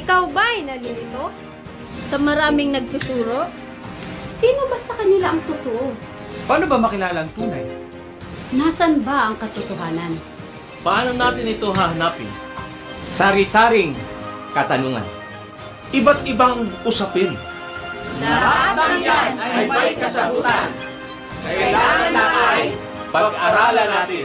Ikaw ba'y nalilito? Sa maraming nagtuturo? Sino ba sa kanila ang totoo? Paano ba makilala ang tunay? Nasaan ba ang katotohanan? Paano natin ito hahanapin? Sari-saring katanungan. Iba't ibang usapin. Lahat ng yan ay may kasagutan. Kailangan na ay pag-aralan natin.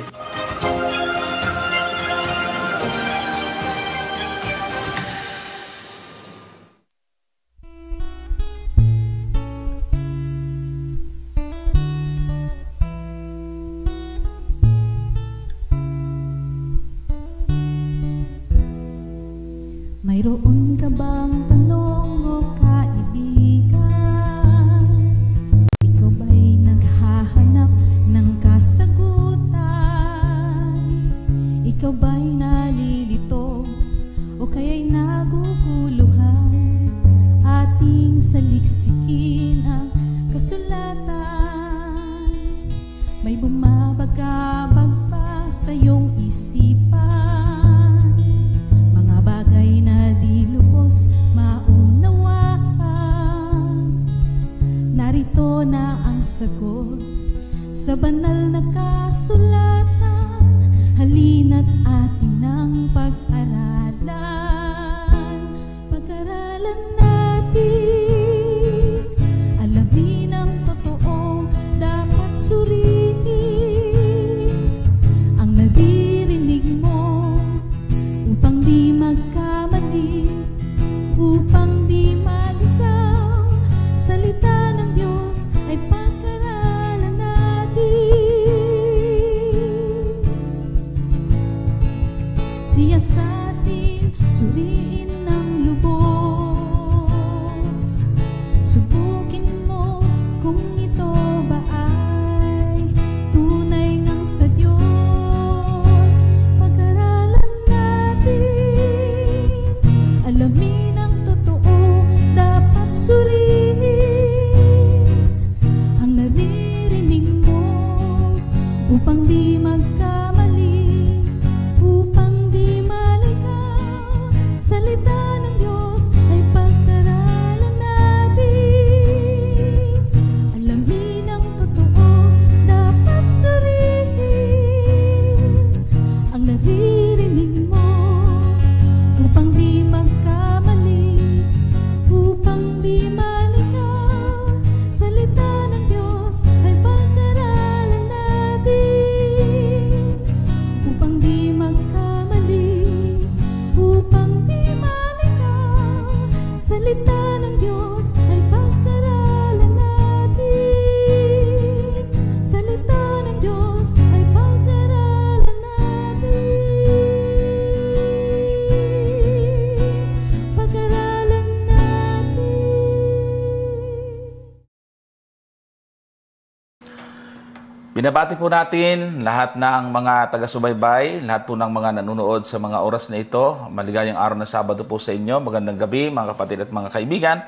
Binabati po natin lahat ng mga taga-subaybay, lahat po ng mga nanonood sa mga oras na ito. Maligayang araw na Sabado po sa inyo. Magandang gabi mga kapatid at mga kaibigan.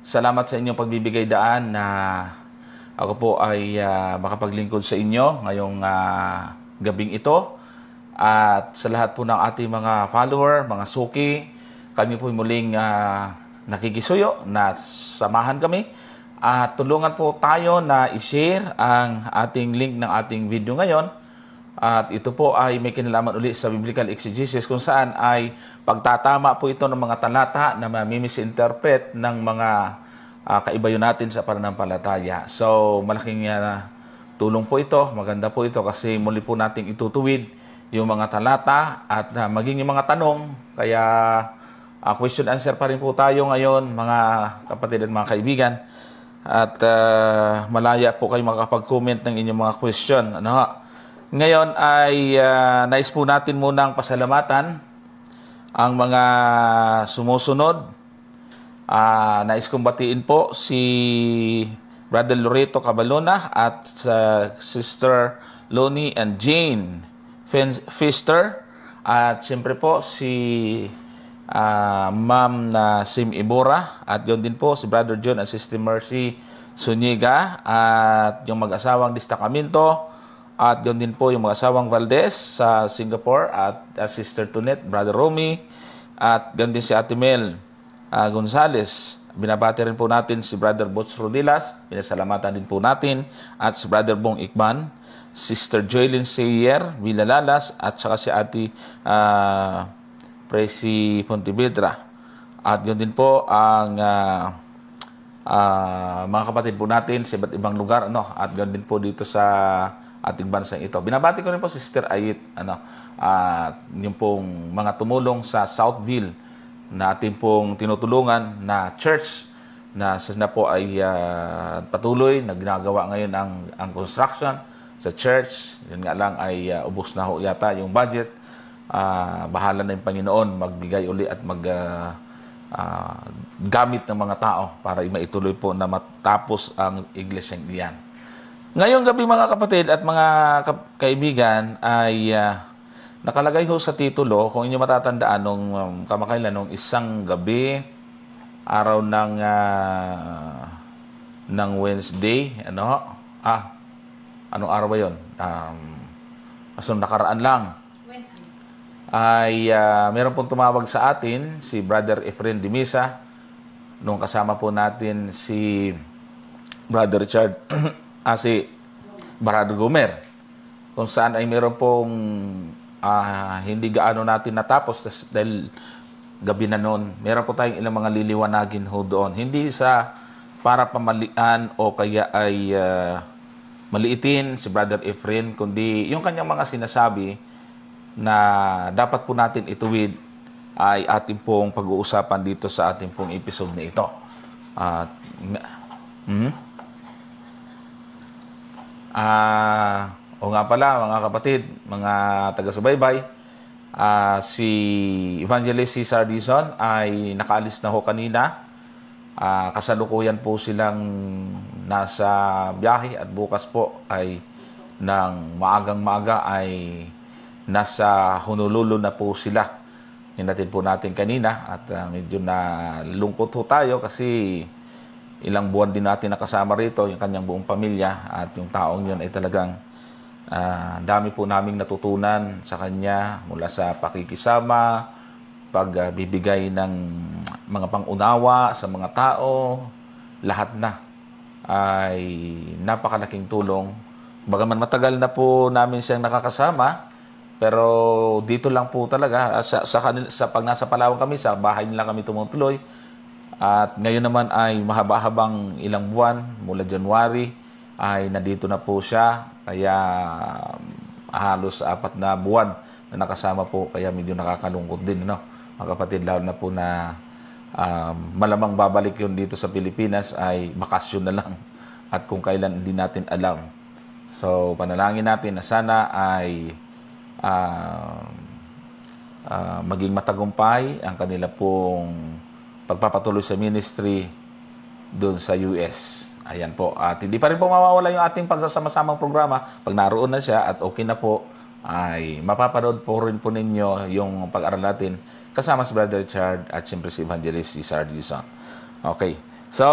Salamat sa inyong pagbibigay daan na ako po ay uh, makapaglingkod sa inyo ngayong uh, gabing ito. At sa lahat po ng ating mga follower, mga suki, kami po muling uh, nakikisuyo na samahan kami at ah, tulungan po tayo na i-share ang ating link ng ating video ngayon. At ito po ay may kinalaman uli sa Biblical Exegesis kung saan ay pagtatama po ito ng mga talata na mamimisinterpret ng mga uh, kaibayo natin sa pananampalataya. So malaking uh, tulong po ito, maganda po ito kasi muli po nating itutuwid yung mga talata at uh, maging yung mga tanong. Kaya uh, question answer pa rin po tayo ngayon mga kapatid at mga kaibigan. At uh, malaya po kayo makakapag-comment ng inyong mga question. Ano Ngayon ay uh, nais po natin munang pasalamatan ang mga sumusunod. Uh, nais kong batiin po si Brother Loreto Cabalona at uh, Sister Loni and Jane Fister. At siyempre po si uh, Ma'am na Sim Ibora at yun din po si Brother John at Sister Mercy Suniga at yung mag-asawang Destakamento at yun din po yung mag-asawang Valdez sa Singapore at uh, Sister Tunet, Brother Romy at yun din si Ate Mel uh, Gonzales. Binabati rin po natin si Brother Bots Rodilas, binasalamatan din po natin at si Brother Bong Ikman, Sister Joylyn Sayer Villalalas at saka si Ate uh, Presi Pontevedra. At yun din po ang uh, uh, mga kapatid po natin sa iba't ibang lugar ano at ganoon din po dito sa ating bansa ito. Binabati ko rin po si Sister Ayit ano at uh, yung pong mga tumulong sa Southville na ating pong tinutulungan na church na sa po ay uh, patuloy na ginagawa ngayon ang ang construction sa church. Yun nga lang ay uh, ubos na ho yata yung budget uh, bahala na yung Panginoon magbigay uli at mag uh, uh, gamit ng mga tao para maituloy po na matapos ang iglesyang iyan. Ngayong gabi mga kapatid at mga ka- kaibigan ay uh, nakalagay ho sa titulo kung inyo matatandaan nung um, kamakailan nung isang gabi araw ng uh, ng Wednesday ano ah anong araw ba yon um, so nakaraan lang ay uh, meron pong tumawag sa atin si Brother Efren Dimisa nung kasama po natin si Brother Richard ah, si Brother Gomer kung saan ay meron pong uh, hindi gaano natin natapos dahil gabi na noon meron po tayong ilang mga liliwanagin ho doon hindi sa para pamalian o kaya ay uh, maliitin si Brother Efren kundi yung kanyang mga sinasabi na dapat po natin ituwid ay ating pong pag-uusapan dito sa ating pong episode na ito. At, uh, mm? uh, o nga pala, mga kapatid, mga taga-subaybay, uh, si Evangelist Cesar Dizon ay nakaalis na ho kanina. Uh, kasalukuyan po silang nasa biyahe at bukas po ay ng maagang maaga ay nasa Honolulu na po sila. Hinatid po natin kanina at uh, medyo na lungkot po tayo kasi ilang buwan din natin nakasama rito yung kanyang buong pamilya at yung taong yun ay talagang uh, dami po naming natutunan sa kanya mula sa pakikisama, pagbibigay ah, uh, ng mga pangunawa sa mga tao, lahat na ay napakalaking tulong. Bagaman matagal na po namin siyang nakakasama, pero dito lang po talaga, ah, sa, sa, kanil, sa pag nasa Palawan kami, sa bahay nila kami tumutuloy. At ngayon naman ay mahaba-habang ilang buwan, mula January, ay nandito na po siya. Kaya halos apat na buwan na nakasama po, kaya medyo nakakalungkot din, no? mga kapatid, lalo na po na um, malamang babalik yun dito sa Pilipinas ay bakasyon na lang at kung kailan hindi natin alam. So, panalangin natin na sana ay uh, uh, maging matagumpay ang kanila pong pagpapatuloy sa ministry doon sa US. Ayan po. At hindi pa rin po mawawala yung ating pagsasama-samang programa. Pag naroon na siya at okay na po, ay mapapanood po rin po ninyo yung pag-aral natin kasama si Brother Richard at siyempre si Evangelist Cesar Sarge Okay. So,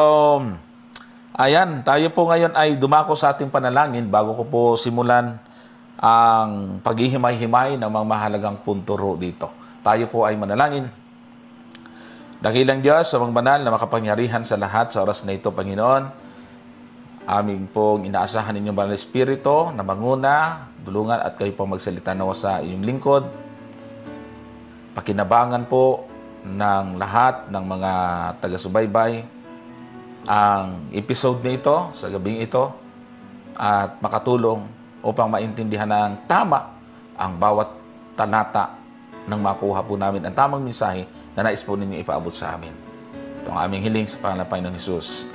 ayan. Tayo po ngayon ay dumako sa ating panalangin bago ko po simulan ang paghihimay-himay ng mga mahalagang punto ro dito. Tayo po ay manalangin. Dakilang Diyos, sa mga banal na makapangyarihan sa lahat sa oras na ito, Panginoon, aming pong inaasahan ninyong Banal Espiritu na manguna, dulungan at kayo pong magsalita nawa sa iyong lingkod. Pakinabangan po ng lahat ng mga taga-subaybay ang episode nito ito sa gabing ito at makatulong upang maintindihan ng tama ang bawat tanata nang makuha po namin ang tamang mensahe na nais po ninyo ipaabot sa amin. Ito ang aming hiling sa pangalan ng Panginoon Jesus.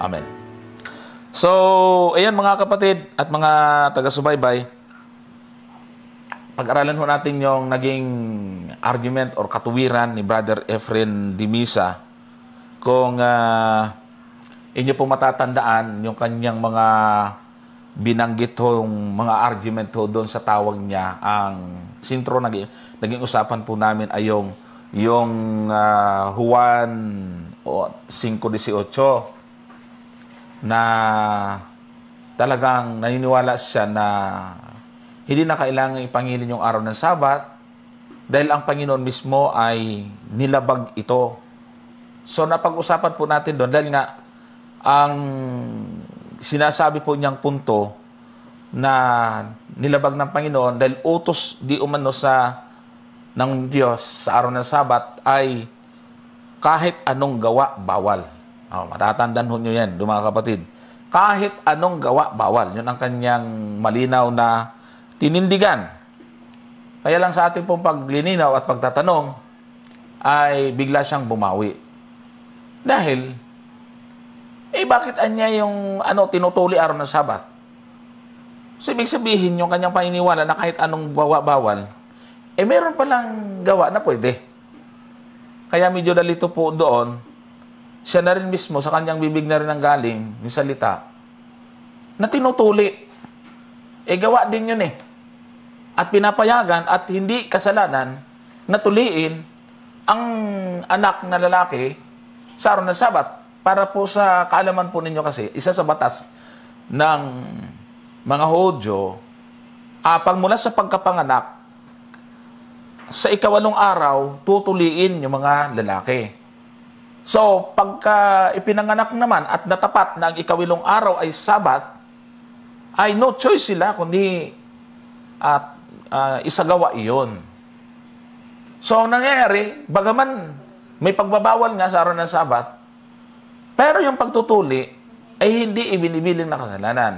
Amen. So, ayan mga kapatid at mga taga-subaybay, pag-aralan ho natin yung naging argument or katuwiran ni Brother Efren Dimisa kung uh, inyo po matatandaan yung kanyang mga binanggit ho mga argument ho doon sa tawag niya ang sintro naging, naging usapan po namin ay yung yung uh, Juan 518 na talagang naniniwala siya na hindi na kailangan ipangilin yung araw ng Sabat dahil ang Panginoon mismo ay nilabag ito. So napag-usapan po natin doon dahil nga ang sinasabi po niyang punto na nilabag ng Panginoon dahil utos di umano sa ng Diyos sa araw ng Sabat ay kahit anong gawa bawal. Oh, matatandaan ho nyo yan, mga kapatid. Kahit anong gawa bawal. Yun ang kanyang malinaw na tinindigan. Kaya lang sa ating pong paglininaw at pagtatanong, ay bigla siyang bumawi. Dahil eh bakit anya yung ano, tinutuli araw ng Sabat? So ibig sabihin yung kanyang paniniwala na kahit anong bawa-bawal, eh meron palang gawa na pwede. Kaya medyo nalito po doon, siya na rin mismo sa kanyang bibig na rin ang galing yung salita na tinutuli. Eh gawa din yun eh. At pinapayagan at hindi kasalanan na tuliin ang anak na lalaki sa araw ng Sabat para po sa kaalaman po ninyo kasi, isa sa batas ng mga Hodyo, apang ah, mula sa pagkapanganak, sa ikawalong araw, tutuliin yung mga lalaki. So, pagka ipinanganak naman at natapat na ang ikawilong araw ay Sabbath, ay no choice sila kundi at uh, isagawa iyon. So, ang nangyayari, bagaman may pagbabawal nga sa araw ng Sabbath, pero yung pagtutuli ay hindi ibinibiling na kasalanan.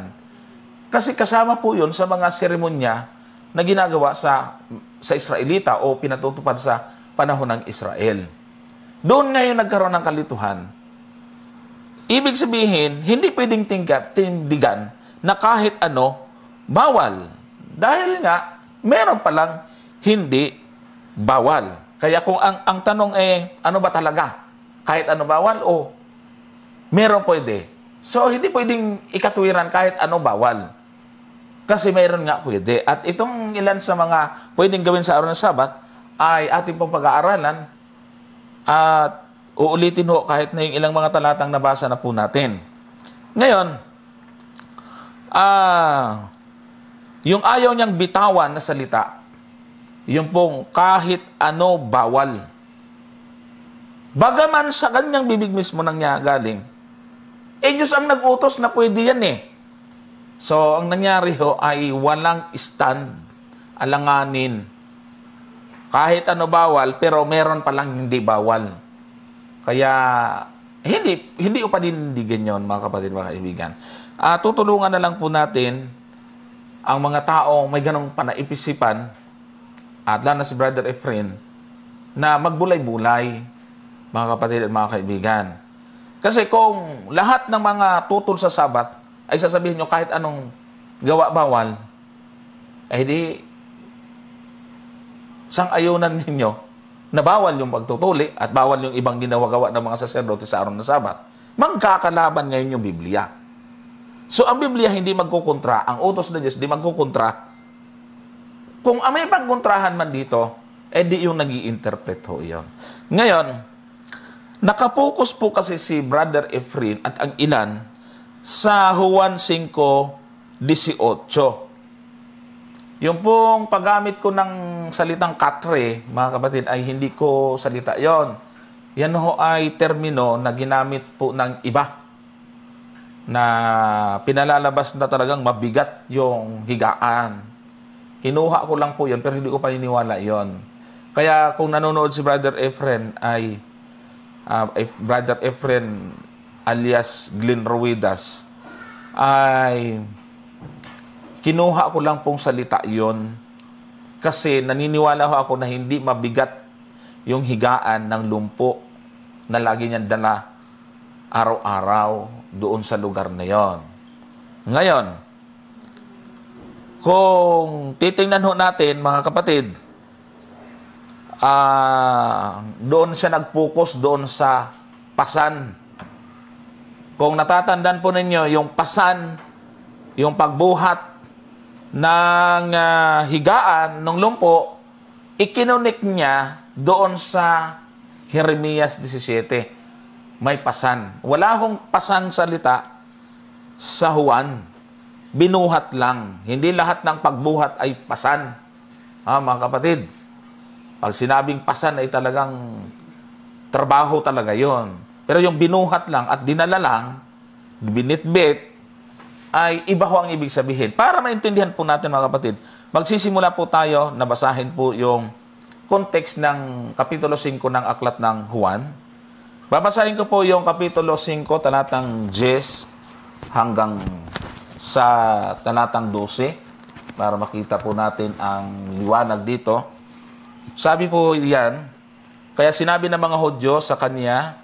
Kasi kasama po yun sa mga seremonya na ginagawa sa, sa Israelita o pinatutupad sa panahon ng Israel. Doon ngayon nagkaroon ng kalituhan. Ibig sabihin, hindi pwedeng tingkat, tindigan na kahit ano, bawal. Dahil nga, meron palang hindi bawal. Kaya kung ang, ang tanong eh, ano ba talaga? Kahit ano bawal o meron pwede. So, hindi pwedeng ikatwiran kahit ano bawal. Kasi mayroon nga pwede. At itong ilan sa mga pwedeng gawin sa araw ng Sabat ay ating pong pag-aaralan at uulitin ho kahit na yung ilang mga talatang nabasa na po natin. Ngayon, ah, yung ayaw niyang bitawan na salita, yung pong kahit ano bawal. Bagaman sa kanyang bibig mismo nang niya galing, eh, Diyos ang nag-utos na pwede yan eh. So, ang nangyari ho ay walang stand, alanganin. Kahit ano bawal, pero meron palang hindi bawal. Kaya, hindi, hindi o panindigan yon mga kapatid, mga kaibigan. Uh, tutulungan na lang po natin ang mga taong may ganong panaipisipan, at lalo si Brother Efren, na magbulay-bulay, mga kapatid at mga kaibigan. Kasi kung lahat ng mga tutol sa sabat ay sasabihin nyo kahit anong gawa bawal, eh di sang ayunan ninyo na bawal yung pagtutuli at bawal yung ibang ginawa-gawa ng mga saserdote sa araw ng sabat, magkakalaban ngayon yung Biblia. So ang Biblia hindi magkukontra, ang utos ng Diyos hindi magkukontra. Kung may pagkontrahan man dito, eh di yung nag interpret ho yun. Ngayon, Nakapokus po kasi si Brother Efrin at ang ilan sa Juan 5.18. Yung pong paggamit ko ng salitang katre, mga kapatid, ay hindi ko salita yon. Yan ho ay termino na ginamit po ng iba na pinalalabas na talagang mabigat yung higaan. Kinuha ko lang po yon pero hindi ko paniniwala yon. Kaya kung nanonood si Brother Efren ay uh, Brother Efren alias Glenn Ruedas, ay kinuha ko lang pong salita yon kasi naniniwala ho ako na hindi mabigat yung higaan ng lumpo na lagi niyang dala araw-araw doon sa lugar na yon. Ngayon, kung titingnan ho natin mga kapatid, uh, doon siya nag-focus doon sa pasan. Kung natatandaan po ninyo, yung pasan, yung pagbuhat ng uh, higaan ng lumpo, ikinunik niya doon sa Jeremias 17. May pasan. Wala hong pasang salita sa Juan. Binuhat lang. Hindi lahat ng pagbuhat ay pasan. Ha, ah, mga kapatid. Pag sinabing pasan ay talagang trabaho talaga yon. Pero yung binuhat lang at dinala lang, binitbit, ay iba ho ang ibig sabihin. Para maintindihan po natin mga kapatid, magsisimula po tayo na basahin po yung context ng Kapitulo 5 ng Aklat ng Juan. Babasahin ko po yung Kapitulo 5, talatang 10 hanggang sa talatang 12 para makita po natin ang liwanag dito. Sabi po yan, kaya sinabi ng mga Hudyo sa kanya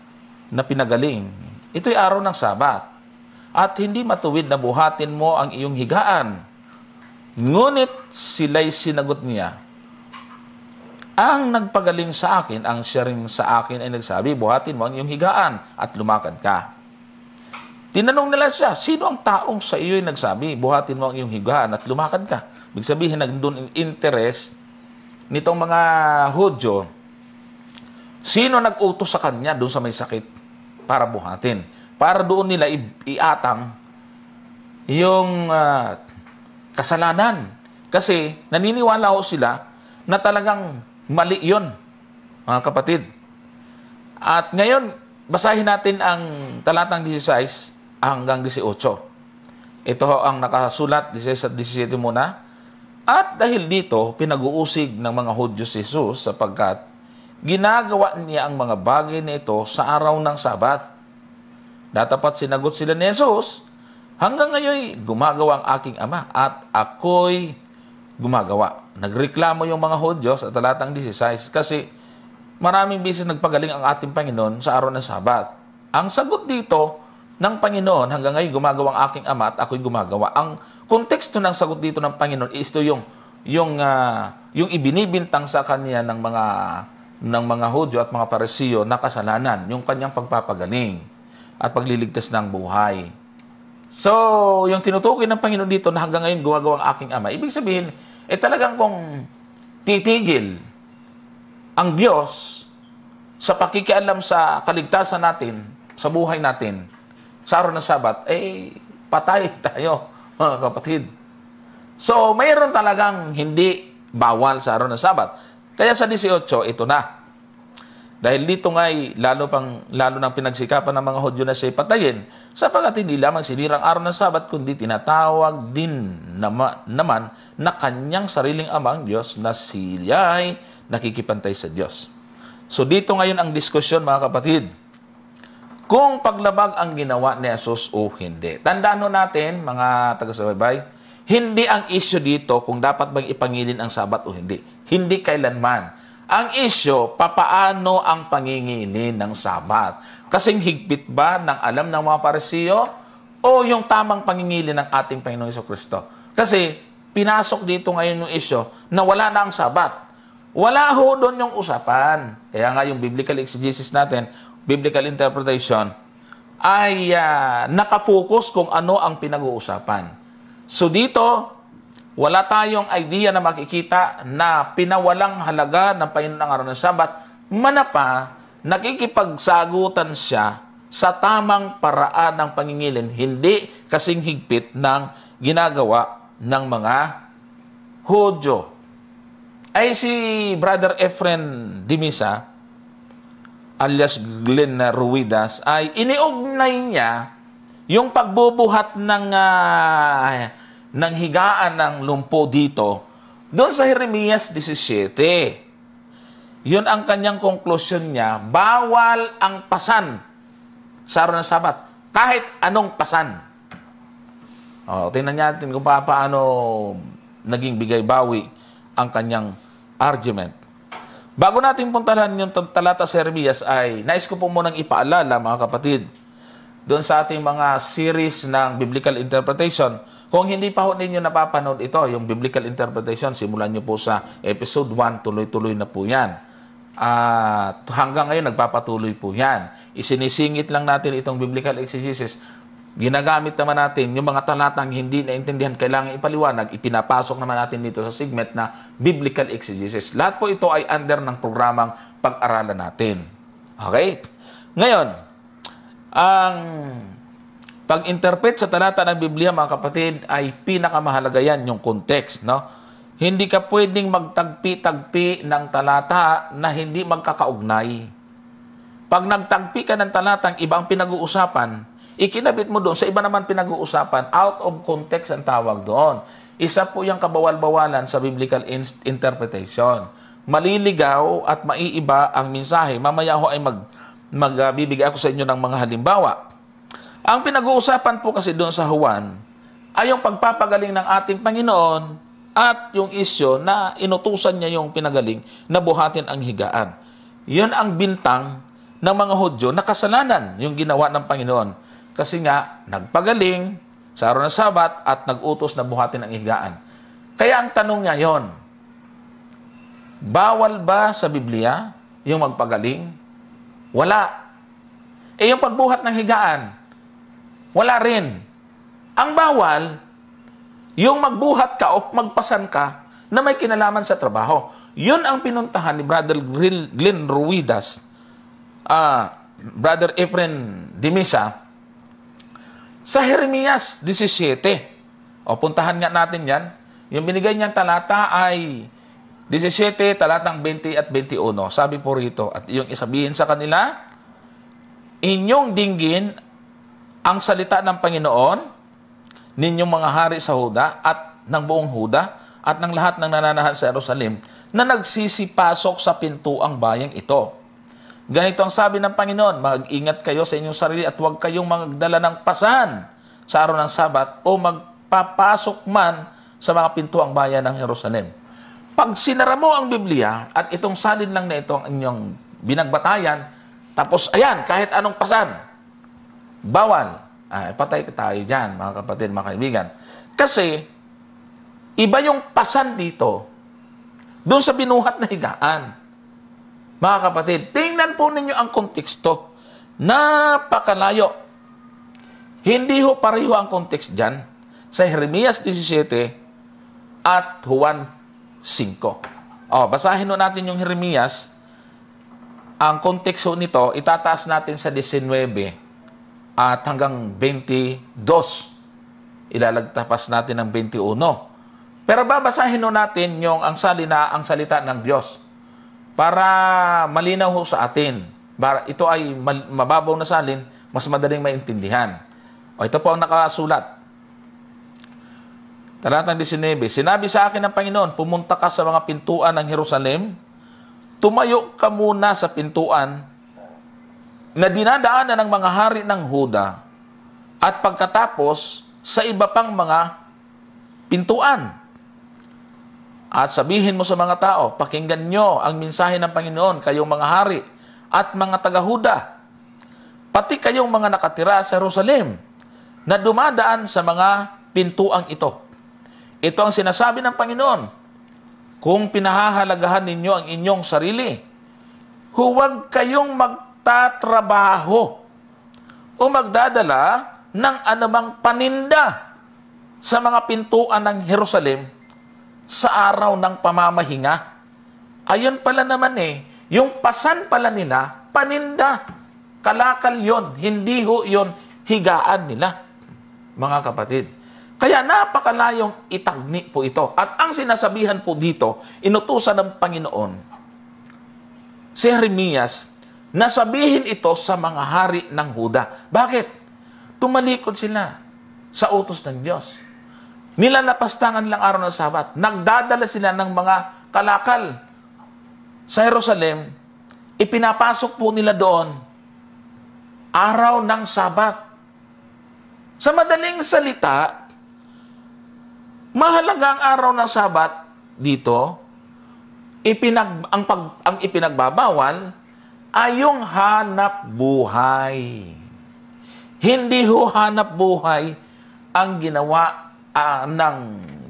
na pinagaling, ito'y araw ng Sabat, at hindi matuwid na buhatin mo ang iyong higaan. Ngunit sila'y sinagot niya, ang nagpagaling sa akin, ang sharing sa akin ay nagsabi, buhatin mo ang iyong higaan at lumakad ka. Tinanong nila siya, sino ang taong sa iyo ay nagsabi, buhatin mo ang iyong higaan at lumakad ka? Ibig sabihin, nagdoon interest nitong mga Hudyo, sino nag-utos sa kanya doon sa may sakit para buhatin? Para doon nila i- iatang yung uh, kasalanan. Kasi naniniwala ho sila na talagang mali yon mga kapatid. At ngayon, basahin natin ang talatang 16 hanggang 18. Ito ho ang nakasulat, 16 at 17 muna. At dahil dito, pinag-uusig ng mga Hudyo si Jesus sapagkat ginagawa niya ang mga bagay na ito sa araw ng Sabat. Datapat sinagot sila ni Jesus, Hanggang ngayon, gumagawa ang aking ama at ako'y gumagawa. Nagreklamo yung mga Hudyo sa talatang 16 kasi maraming bisis nagpagaling ang ating Panginoon sa araw ng Sabat. Ang sagot dito, ng Panginoon hanggang ngayon gumagawang aking ama at ako'y gumagawa. Ang konteksto ng sagot dito ng Panginoon is ito yung yung uh, yung ibinibintang sa kanya ng mga ng mga Hudyo at mga Pariseo na kasalanan, yung kanyang pagpapagaling at pagliligtas ng buhay. So, yung tinutukoy ng Panginoon dito na hanggang ngayon gumagawa ang aking ama, ibig sabihin, eh talagang kung titigil ang Diyos sa pakikialam sa kaligtasan natin, sa buhay natin, sa araw ng Sabat, eh, patay tayo, mga kapatid. So, mayroon talagang hindi bawal sa araw ng Sabat. Kaya sa 18, ito na. Dahil dito nga'y lalo, pang, lalo nang pinagsikapan ng mga Hudyo na siya patayin, sapagat hindi lamang sinirang araw ng Sabat, kundi tinatawag din nama, naman na kanyang sariling amang Diyos na siya ay nakikipantay sa Diyos. So dito ngayon ang diskusyon mga kapatid kung paglabag ang ginawa ni Jesus o hindi. Tandaan natin, mga taga-subaybay, hindi ang issue dito kung dapat bang ipangilin ang sabat o hindi. Hindi kailanman. Ang issue, papaano ang pangingilin ng sabat? Kasing higpit ba ng alam ng mga parisiyo o yung tamang pangingilin ng ating Panginoong Iso Kristo? Kasi pinasok dito ngayon yung issue na wala na ang sabat. Wala ho doon yung usapan. Kaya nga yung biblical exegesis natin, biblical interpretation, ay uh, nakafocus kung ano ang pinag-uusapan. So dito, wala tayong idea na makikita na pinawalang halaga ng Panginoon araw ng Sabat. Manapa, nakikipagsagutan siya sa tamang paraan ng pangingilin, hindi kasing higpit ng ginagawa ng mga Hodyo. Ay si Brother Efren Dimisa, alias Glenn Ruidas ay iniugnay niya yung pagbubuhat ng uh, ng higaan ng lumpo dito doon sa Jeremias 17. Yun ang kanyang conclusion niya, bawal ang pasan sa araw ng Sabat, kahit anong pasan. O, oh, tingnan natin kung paano naging bigay-bawi ang kanyang argument. Bago natin puntalan yung talata sa Hermias ay nais ko po munang ipaalala mga kapatid doon sa ating mga series ng Biblical Interpretation. Kung hindi pa ho ninyo napapanood ito, yung Biblical Interpretation, simulan nyo po sa episode 1, tuloy-tuloy na po yan. At uh, hanggang ngayon, nagpapatuloy po yan. Isinisingit lang natin itong Biblical Exegesis Ginagamit naman natin yung mga talatang hindi naintindihan, kailangan ipaliwanag, ipinapasok naman natin dito sa segment na Biblical Exegesis. Lahat po ito ay under ng programang pag-aralan natin. Okay? Ngayon, ang pag-interpret sa talata ng Biblia, mga kapatid, ay pinakamahalaga yan yung context, no? Hindi ka pwedeng magtagpi-tagpi ng talata na hindi magkakaugnay. Pag nagtagpi ka ng talatang iba ang pinag-uusapan, ikinabit mo doon. Sa iba naman pinag-uusapan, out of context ang tawag doon. Isa po yung kabawal-bawalan sa biblical interpretation. Maliligaw at maiiba ang mensahe. Mamaya ho ay mag, magbibigay ako sa inyo ng mga halimbawa. Ang pinag-uusapan po kasi doon sa Juan ay yung pagpapagaling ng ating Panginoon at yung isyo na inutusan niya yung pinagaling na buhatin ang higaan. Yun ang bintang ng mga Hudyo na kasalanan yung ginawa ng Panginoon. Kasi nga, nagpagaling sa araw ng Sabat at nagutos na buhatin ang higaan. Kaya ang tanong niya yon, bawal ba sa Biblia yung magpagaling? Wala. E yung pagbuhat ng higaan, wala rin. Ang bawal, yung magbuhat ka o magpasan ka na may kinalaman sa trabaho. Yun ang pinuntahan ni Brother Glenn Ruidas, uh, Brother Efren Dimisa, sa Jeremias 17, o puntahan nga natin yan, yung binigay niyang talata ay 17, talatang 20 at 21. Sabi po rito, at yung isabihin sa kanila, inyong dinggin ang salita ng Panginoon, ninyong mga hari sa Huda at ng buong Huda at ng lahat ng nananahan sa Jerusalem na nagsisipasok sa pintuang bayang ito Ganito ang sabi ng Panginoon, mag-ingat kayo sa inyong sarili at huwag kayong magdala ng pasan sa araw ng Sabat o magpapasok man sa mga pintuang bayan ng Jerusalem. Pag sinara mo ang Biblia at itong salin lang na ito ang inyong binagbatayan, tapos ayan, kahit anong pasan, bawal. Ah, patay ka tayo dyan, mga kapatid, mga kaibigan. Kasi, iba yung pasan dito doon sa binuhat na higaan. Mga kapatid, tingnan po ninyo ang konteksto. Napakalayo. Hindi ho pareho ang kontekst dyan sa Jeremias 17 at Juan 5. Oh, basahin ho natin yung Jeremias. Ang kontekst ho nito, itataas natin sa 19 at hanggang 22. Ilalagtapas natin ang 21. Pero babasahin ho natin yung ang salina, ang salita ng Diyos para malinaw ho sa atin. Para ito ay mababaw na salin, mas madaling maintindihan. O ito po ang nakasulat. Talatang 19, Sinabi sa akin ng Panginoon, pumunta ka sa mga pintuan ng Jerusalem, tumayo ka muna sa pintuan na dinadaanan ng mga hari ng Huda at pagkatapos sa iba pang mga pintuan. At sabihin mo sa mga tao, pakinggan nyo ang mensahe ng Panginoon, kayong mga hari at mga tagahuda, pati kayong mga nakatira sa Jerusalem na dumadaan sa mga pintuang ito. Ito ang sinasabi ng Panginoon. Kung pinahahalagahan ninyo ang inyong sarili, huwag kayong magtatrabaho o magdadala ng anumang paninda sa mga pintuan ng Jerusalem sa araw ng pamamahinga. Ayun pala naman eh, yung pasan pala nila, paninda. Kalakal yon, hindi ho yon higaan nila, mga kapatid. Kaya napakalayong itagni po ito. At ang sinasabihan po dito, inutusan ng Panginoon, si Jeremias, nasabihin ito sa mga hari ng Huda. Bakit? Tumalikod sila sa utos ng Diyos. Nila napastangan lang araw ng Sabat. Nagdadala sila ng mga kalakal sa Jerusalem. Ipinapasok po nila doon araw ng Sabat. Sa madaling salita, mahalaga ang araw ng Sabat dito. Ipinag, ang, pag, ang ipinagbabawal ay yung hanap buhay. Hindi ho hanap buhay ang ginawa uh, ah, ng,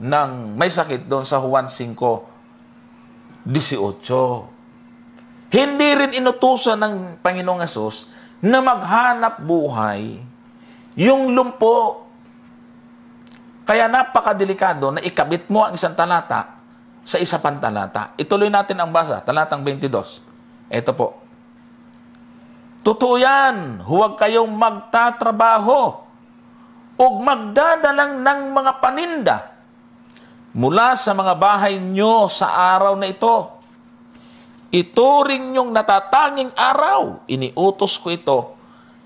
ng may sakit doon sa Juan 5, 18. Hindi rin inutusan ng Panginoong Asos na maghanap buhay yung lumpo. Kaya napakadelikado na ikabit mo ang isang talata sa isa pang talata. Ituloy natin ang basa, talatang 22. Ito po. Totoo yan, huwag kayong magtatrabaho ug magdadalang ng mga paninda mula sa mga bahay nyo sa araw na ito. Ito rin yung natatanging araw. Iniutos ko ito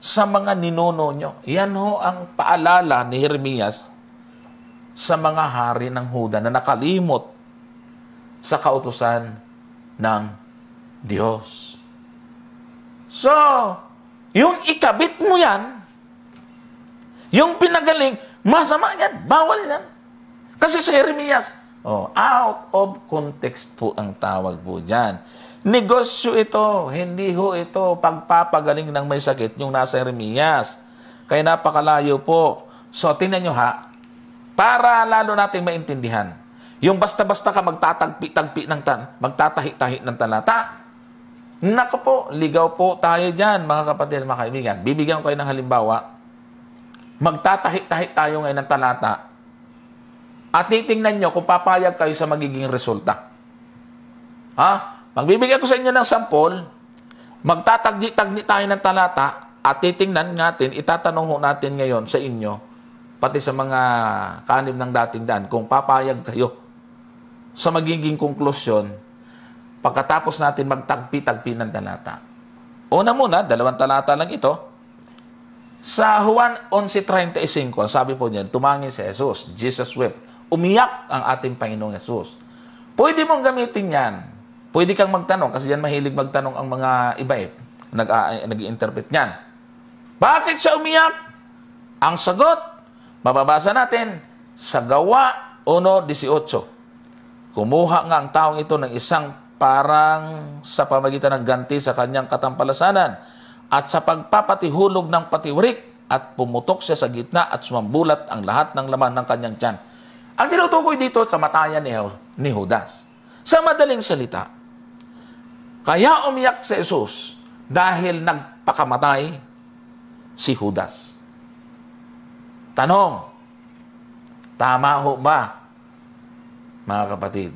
sa mga ninuno nyo. Yan ho ang paalala ni Jeremias sa mga hari ng Huda na nakalimot sa kautusan ng Diyos. So, yung ikabit mo yan yung pinagaling, masama yan. Bawal yan. Kasi si Jeremias, oh, out of context po ang tawag po dyan. Negosyo ito, hindi ho ito pagpapagaling ng may sakit yung nasa Jeremias. Kaya napakalayo po. So, tingnan nyo ha, para lalo natin maintindihan, yung basta-basta ka magtatagpi-tagpi ng tan, magtatahi-tahi ng talata, nako po, ligaw po tayo dyan, mga kapatid, mga kaibigan. Bibigyan ko kayo ng halimbawa Magtatahi-tahi tayo ngayon ng talata at titingnan nyo kung papayag kayo sa magiging resulta. Ha? Magbibigay ko sa inyo ng sample, magtatagni-tagni tayo ng talata at titingnan natin, itatanong ho natin ngayon sa inyo, pati sa mga kanib ng dating daan, kung papayag kayo sa magiging konklusyon pagkatapos natin magtagpi-tagpi ng talata. Una muna, dalawang talata lang ito. Sa Juan 11.35, sabi po niyan, tumangin si Jesus, Jesus wept. Umiyak ang ating Panginoong Jesus. Pwede mong gamitin yan. Pwede kang magtanong, kasi yan mahilig magtanong ang mga iba eh. Nag, uh, ah, eh, interpret niyan. Bakit siya umiyak? Ang sagot, mababasa natin sa Gawa 1.18. Kumuha nga ang taong ito ng isang parang sa pamagitan ng ganti sa kanyang katampalasanan at sa pagpapatihulog ng patiwrik at pumutok siya sa gitna at sumambulat ang lahat ng laman ng kanyang tiyan. Ang tinutukoy dito ay kamatayan ni, ni Judas. Sa madaling salita, kaya umiyak si Jesus dahil nagpakamatay si Judas. Tanong, tama ho ba, mga kapatid?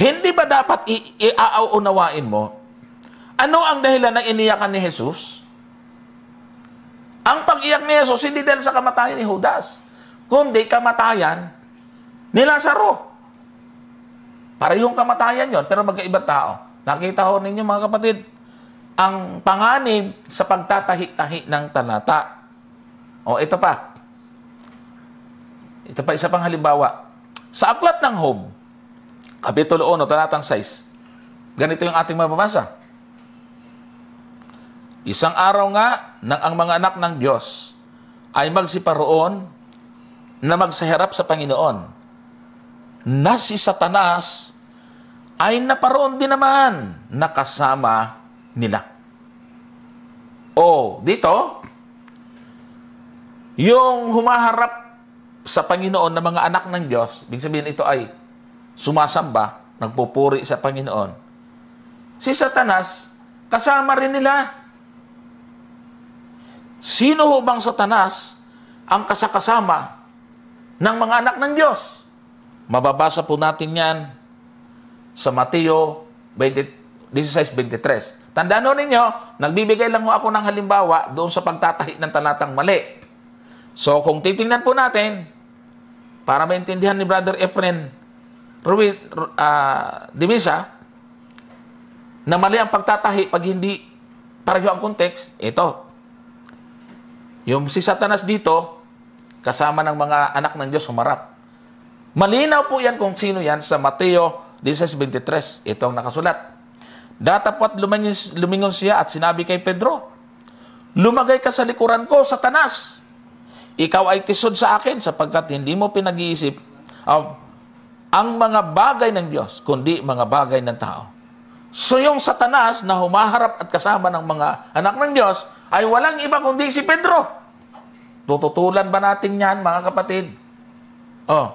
Hindi ba dapat i- iauunawain mo ano ang dahilan ng iniyakan ni Jesus? Ang pag-iyak ni Jesus hindi dahil sa kamatayan ni Judas, kundi kamatayan ni Lazaro. Parehong kamatayan yon pero magkaibang tao. Nakita ho ninyo mga kapatid, ang panganib sa pagtatahi-tahi ng talata. O ito pa. Ito pa isa pang halimbawa. Sa aklat ng Hob, Kapitulo 1, talatang 6, ganito yung ating mababasa. Isang araw nga nang ang mga anak ng Diyos ay magsiparoon na magsahirap sa Panginoon na si Satanas ay naparoon din naman nakasama nila. O, dito, yung humaharap sa Panginoon na mga anak ng Diyos, ibig sabihin ito ay sumasamba, nagpupuri sa Panginoon. Si Satanas, kasama rin nila. Sino ho bang satanas ang kasakasama ng mga anak ng Diyos? Mababasa po natin yan sa Mateo 16.23. Tandaan ho ninyo, nagbibigay lang ho ako ng halimbawa doon sa pagtatahi ng talatang mali. So kung titingnan po natin, para maintindihan ni Brother Efren Ruiz, uh, Divisa, na mali ang pagtatahi pag hindi pareho ang context, ito, yung si Satanas dito, kasama ng mga anak ng Diyos, humarap. Malinaw po yan kung sino yan sa Mateo 16.23. itong nakasulat. Datapat lumingon siya at sinabi kay Pedro, Lumagay ka sa likuran ko, Satanas! Ikaw ay tisod sa akin sapagkat hindi mo pinag-iisip oh, ang mga bagay ng Diyos, kundi mga bagay ng tao. So yung Satanas na humaharap at kasama ng mga anak ng Diyos ay walang iba kundi si Pedro. Tututulan ba natin yan, mga kapatid? Oh.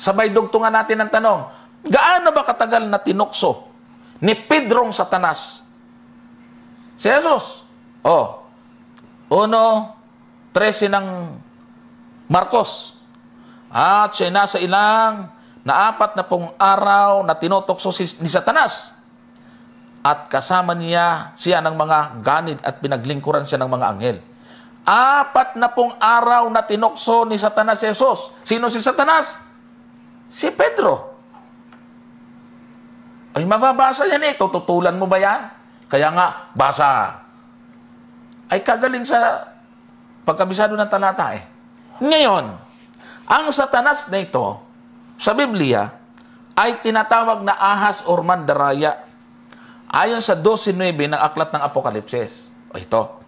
Sabay dugtungan natin ang tanong, gaano ba katagal na tinukso ni Pedrong Satanas? Si Jesus. Oh. Uno, 13 ng Marcos. At siya nasa ilang na apat na pong araw na tinotokso si, ni Satanas. At kasama niya siya ng mga ganid at pinaglingkuran siya ng mga anghel. Apat na pong araw na tinokso ni Satanas si Jesus. Sino si Satanas? Si Pedro. Ay, mababasa yan eh. Tututulan mo ba yan? Kaya nga, basa. Ay kagaling sa pagkabisado ng talata eh. Ngayon, ang Satanas na ito sa Biblia ay tinatawag na ahas or mandaraya ayon sa 12.9 ng aklat ng Apokalipsis. O ito,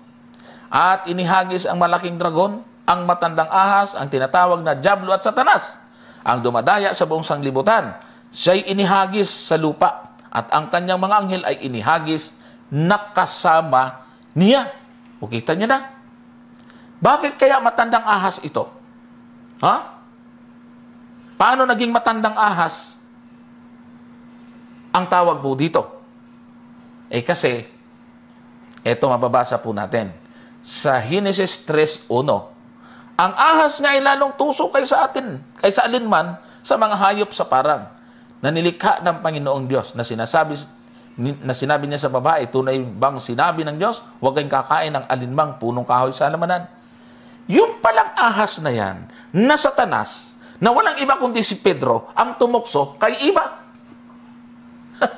at inihagis ang malaking dragon, ang matandang ahas, ang tinatawag na Diablo at Satanas, ang dumadaya sa buong sanglibutan. Siya'y inihagis sa lupa at ang kanyang mga anghel ay inihagis nakasama niya. O kita na. Bakit kaya matandang ahas ito? Ha? Paano naging matandang ahas ang tawag po dito? Eh kasi, eto mababasa po natin sa Genesis 3.1. Ang ahas nga ay lalong tuso kaysa atin, kaysa alinman sa mga hayop sa parang na nilikha ng Panginoong Diyos na sinasabi na sinabi niya sa babae, tunay bang sinabi ng Diyos, huwag kang kakain ng alinmang punong kahoy sa alamanan. Yung palang ahas na yan, na satanas, na walang iba kundi si Pedro, ang tumukso kay iba.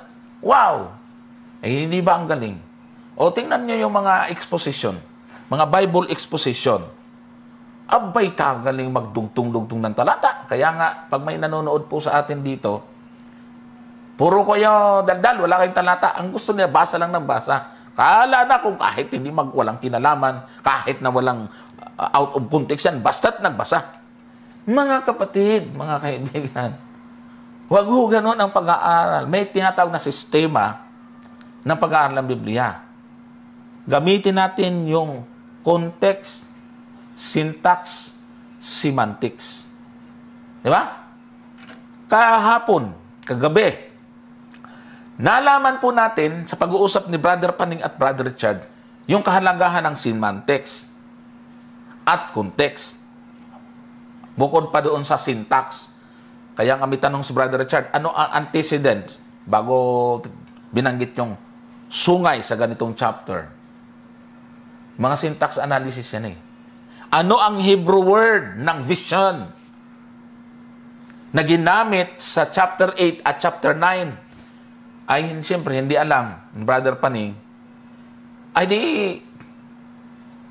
wow! Eh, hindi ba ang galing? O tingnan niyo yung mga exposition mga Bible exposition, abay kagaling magdugtong-dugtong ng talata. Kaya nga, pag may nanonood po sa atin dito, puro kayo daldal, wala kayong talata. Ang gusto niya, basa lang ng basa. Kala na kung kahit hindi mag, walang kinalaman, kahit na walang uh, out of context yan, basta't nagbasa. Mga kapatid, mga kaibigan, Huwag ho ganun ang pag-aaral. May tinatawag na sistema ng pag-aaral ng Biblia. Gamitin natin yung context, syntax, semantics. Di ba? Kahapon, kagabi, nalaman po natin sa pag-uusap ni Brother Paning at Brother Richard yung kahalagahan ng semantics at context. Bukod pa doon sa syntax. Kaya kami tanong si Brother Richard, ano ang antecedent bago binanggit yung sungay sa ganitong chapter? Mga syntax analysis yan eh. Ano ang Hebrew word ng vision na ginamit sa chapter 8 at chapter 9? Ay, siyempre, hindi alam, Brother Paning. Ay, di,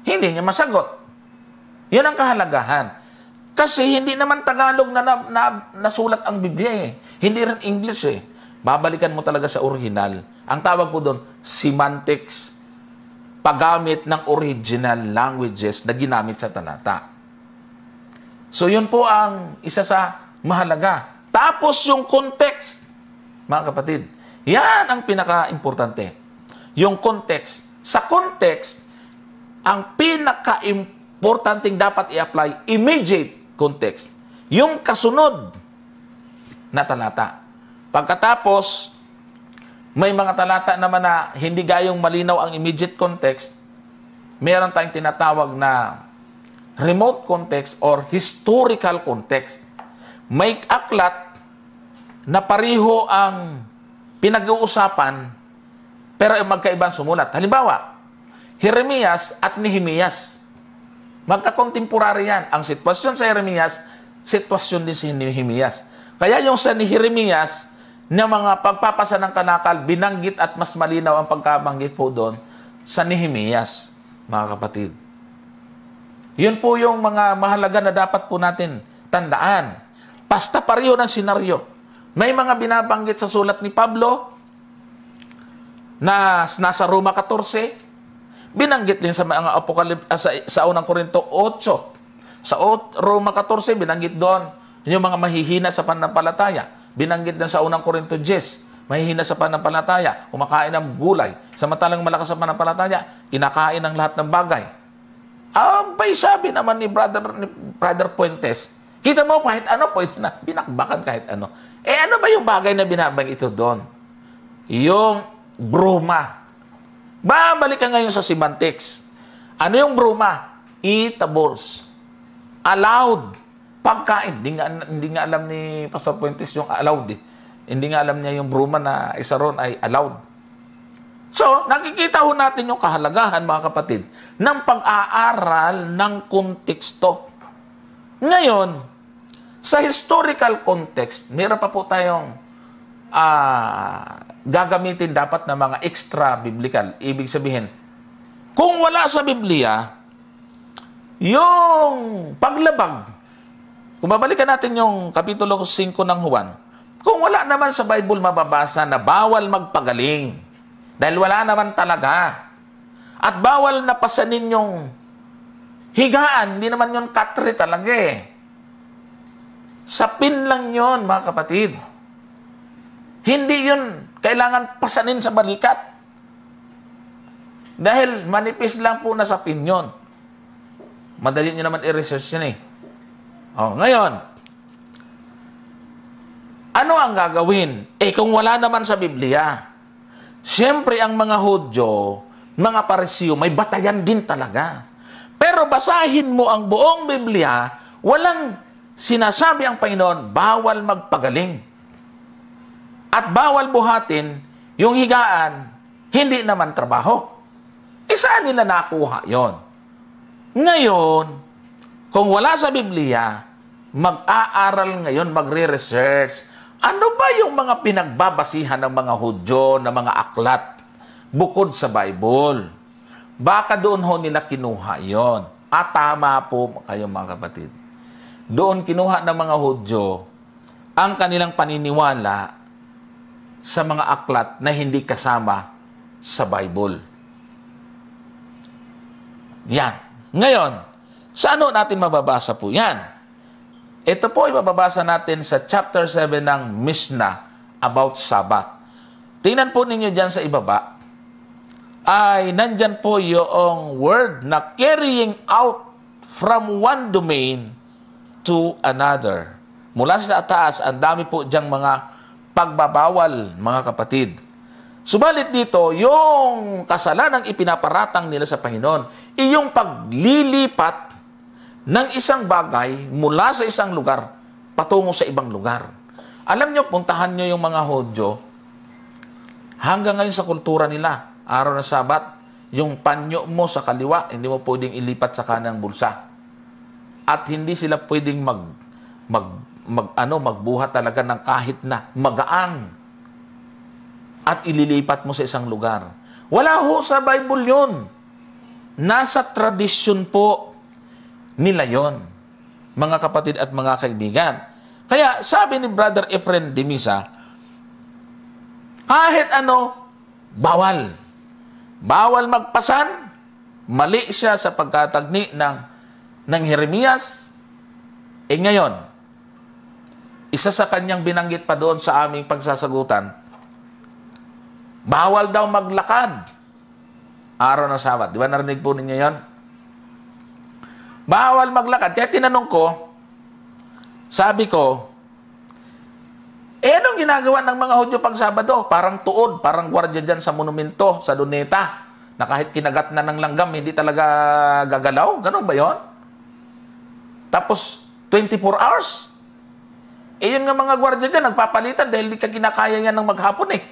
hindi niya masagot. Yan ang kahalagahan. Kasi hindi naman Tagalog na, na, na nasulat ang Biblia eh. Hindi rin English eh. Babalikan mo talaga sa original. Ang tawag po doon, semantics paggamit ng original languages na ginamit sa talata. So yun po ang isa sa mahalaga. Tapos yung context, mga kapatid, yan ang pinaka-importante. Yung context. Sa context, ang pinaka-importanting dapat i-apply, immediate context. Yung kasunod na talata. Pagkatapos, may mga talata naman na hindi gayong malinaw ang immediate context, meron tayong tinatawag na remote context or historical context. May aklat na pariho ang pinag-uusapan pero magkaibang sumulat. Halimbawa, Jeremias at Nehemias. Magkakontemporary yan. Ang sitwasyon sa Jeremias, sitwasyon din si Nehemias. Kaya yung sa ni Jeremias, na mga pagpapasa ng kanakal, binanggit at mas malinaw ang pagkabanggit po doon sa Nehemias, mga kapatid. Yun po yung mga mahalaga na dapat po natin tandaan. Pasta pariyo ng senaryo. May mga binabanggit sa sulat ni Pablo na nasa Roma 14. Binanggit din sa mga apokalip, ah, sa, sa unang Korinto 8. Sa Roma 14, binanggit doon yung mga mahihina sa panampalataya Binanggit na sa unang Korinto 10, mahihina sa panampalataya, kumakain ng gulay. Samantalang malakas sa panampalataya, kinakain ang lahat ng bagay. Abay sabi naman ni Brother, ni Brother Puentes, kita mo kahit ano, pwede na binakbakan kahit ano. Eh ano ba yung bagay na binabang ito doon? Yung bruma. Babalik ka ngayon sa semantics. Ano yung bruma? Eatables. Allowed pagkain. Hindi nga, hindi nga alam ni Pastor Puentes yung allowed eh. Hindi nga alam niya yung bruma na isa ron ay allowed. So, nakikita ho natin yung kahalagahan, mga kapatid, ng pag-aaral ng konteksto. Ngayon, sa historical context, meron pa po tayong uh, gagamitin dapat na mga extra biblical. Ibig sabihin, kung wala sa Biblia, yung paglabag kung babalikan natin yung Kapitulo 5 ng Juan, kung wala naman sa Bible mababasa na bawal magpagaling, dahil wala naman talaga, at bawal na pasanin yung higaan, hindi naman yung katre talaga eh. Sapin lang yon mga kapatid. Hindi yun kailangan pasanin sa balikat. Dahil manipis lang po na sapin yun. Madali nyo naman i-research yun eh. Oh, ngayon, ano ang gagawin? Eh kung wala naman sa Biblia, siyempre ang mga Hudyo, mga Parisiyo, may batayan din talaga. Pero basahin mo ang buong Biblia, walang sinasabi ang Panginoon, bawal magpagaling. At bawal buhatin yung higaan, hindi naman trabaho. E saan nila nakuha yon? Ngayon, kung wala sa Biblia, mag-aaral ngayon, magre-research, ano ba yung mga pinagbabasihan ng mga Hudyo, ng mga aklat, bukod sa Bible? Baka doon ho nila kinuha yon. At ah, tama po kayo mga kapatid. Doon kinuha ng mga Hudyo ang kanilang paniniwala sa mga aklat na hindi kasama sa Bible. Yan. Ngayon, sa ano natin mababasa po yan? Ito po ay mababasa natin sa chapter 7 ng Mishnah about Sabbath. Tingnan po ninyo dyan sa ibaba, ay nandyan po yung word na carrying out from one domain to another. Mula sa taas, ang dami po dyang mga pagbabawal, mga kapatid. Subalit dito, yung kasalanang ipinaparatang nila sa Panginoon, iyong paglilipat ng isang bagay mula sa isang lugar patungo sa ibang lugar. Alam nyo, puntahan nyo yung mga Hodyo, hanggang ngayon sa kultura nila, araw na Sabat, yung panyo mo sa kaliwa, hindi mo pwedeng ilipat sa kanang bulsa. At hindi sila pwedeng mag, mag, mag, ano, magbuhat talaga ng kahit na magaang at ililipat mo sa isang lugar. Wala ho sa Bible yun. Nasa tradisyon po nila yon, mga kapatid at mga kaibigan. Kaya sabi ni Brother Efren Dimisa, kahit ano, bawal. Bawal magpasan, mali siya sa pagkatagni ng, ng Jeremias. E ngayon, isa sa kanyang binanggit pa doon sa aming pagsasagutan, bawal daw maglakad araw ng Sabat. Di ba narinig po ninyo yon? Bawal maglakad. Kaya tinanong ko, sabi ko, eh, anong ginagawa ng mga Hudyo pag Sabado? Parang tuod, parang gwardya dyan sa monumento, sa luneta, na kahit kinagat na ng langgam, hindi talaga gagalaw? Ganun ba yon? Tapos, 24 hours? Eh, yun nga mga gwardya dyan, nagpapalitan dahil hindi ka kinakaya yan ng maghapon eh.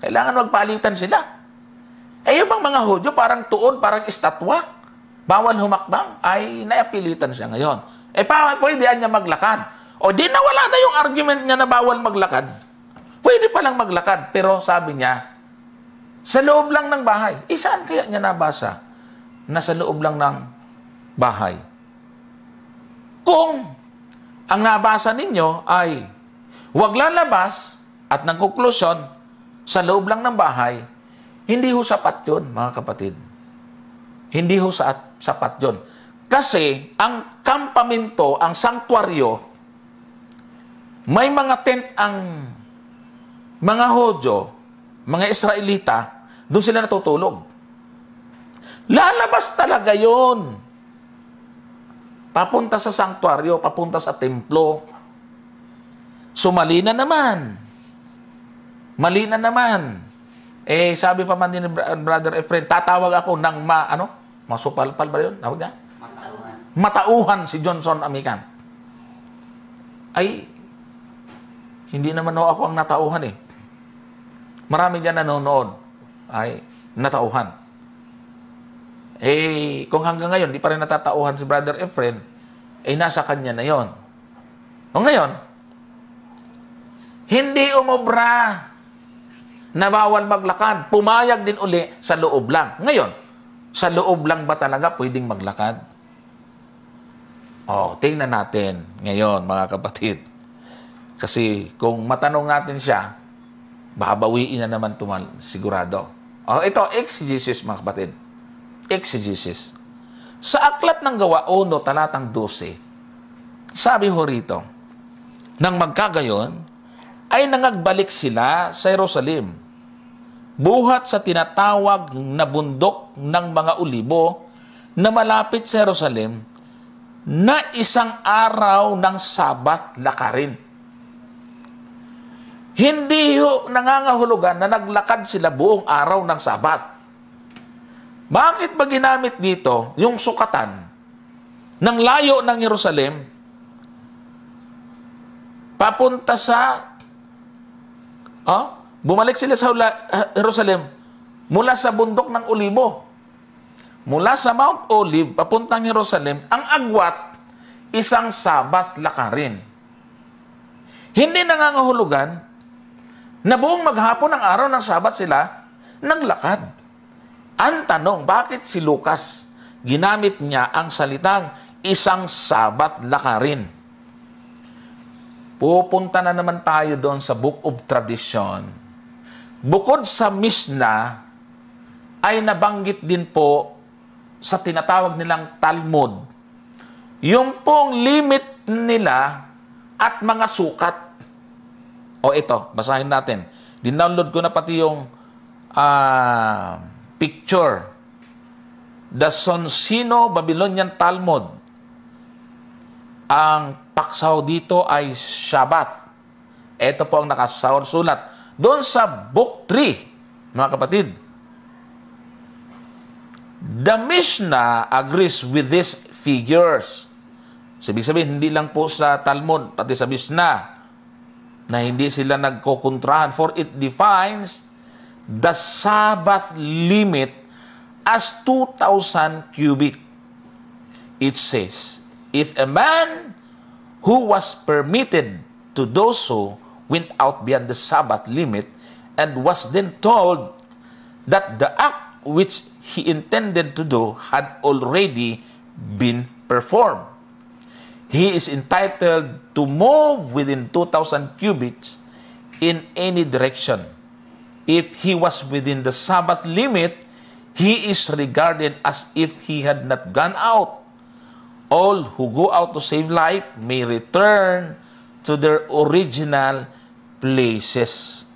Kailangan magpalitan sila. Eh, yung bang mga Hudyo, parang tuod, parang estatwa bawal humakbang, ay naapilitan siya ngayon. Eh, pa, pwede niya maglakad. O di nawala na yung argument niya na bawal maglakad. Pwede palang maglakad, pero sabi niya, sa loob lang ng bahay. Eh, saan kaya niya nabasa na sa loob lang ng bahay? Kung ang nabasa ninyo ay huwag lalabas at ng konklusyon, sa loob lang ng bahay, hindi ho sapat yun, mga kapatid. Hindi ho sa, sapat yon. Kasi ang kampamento, ang sanktuaryo, may mga tent ang mga Hodyo, mga Israelita, doon sila natutulog. Lalabas talaga yon. Papunta sa sanktuaryo, papunta sa templo. Sumali na naman. Mali na naman. Eh, sabi pa man ni Brother Efren, tatawag ako ng ma, ano? masupalpal ba yun? Tawag niya? Matauhan. Matauhan si Johnson Amikan. Ay, hindi naman ho ako ang natauhan eh. Marami dyan nanonood ay natauhan. Eh, kung hanggang ngayon, di pa rin natatauhan si Brother Efren, eh nasa kanya na yon. O ngayon, hindi umubra na bawal maglakad. Pumayag din uli sa loob lang. Ngayon, sa loob lang ba talaga pwedeng maglakad? Oh, tingnan natin ngayon mga kapatid. Kasi kung matanong natin siya, babawiin na naman tumal sigurado. Oh, ito exegesis mga kapatid. Exegesis. Sa aklat ng gawa 1 talatang 12, sabi ho rito, nang magkagayon, ay nangagbalik sila sa Jerusalem buhat sa tinatawag na bundok ng mga ulibo na malapit sa Jerusalem na isang araw ng Sabat lakarin. Hindi ho nangangahulugan na naglakad sila buong araw ng Sabat. Bakit ba ginamit dito yung sukatan ng layo ng Jerusalem papunta sa oh, Bumalik sila sa eh, Jerusalem mula sa bundok ng Olibo. Mula sa Mount Olive papuntang Jerusalem, ang agwat isang sabat lakarin. Hindi nangangahulugan na buong maghapon ng araw ng sabat sila naglakad. Ang tanong, bakit si Lucas ginamit niya ang salitang isang sabat lakarin? Pupunta na naman tayo doon sa Book of Tradition Bukod sa Mishnah, ay nabanggit din po sa tinatawag nilang Talmud, yung pong limit nila at mga sukat. O ito, basahin natin. Dinownload ko na pati yung uh, picture. The Sonsino Babylonian Talmud. Ang paksaw dito ay Shabbat. Ito po ang nakasulat doon sa Book 3, mga kapatid, the Mishnah agrees with these figures. Sabi sabihin, hindi lang po sa Talmud, pati sa Mishnah, na hindi sila nagkokontrahan for it defines the Sabbath limit as 2,000 cubit. It says, if a man who was permitted to do so went out beyond the Sabbath limit and was then told that the act which he intended to do had already been performed. He is entitled to move within 2,000 cubits in any direction. If he was within the Sabbath limit, he is regarded as if he had not gone out. All who go out to save life may return to their original places.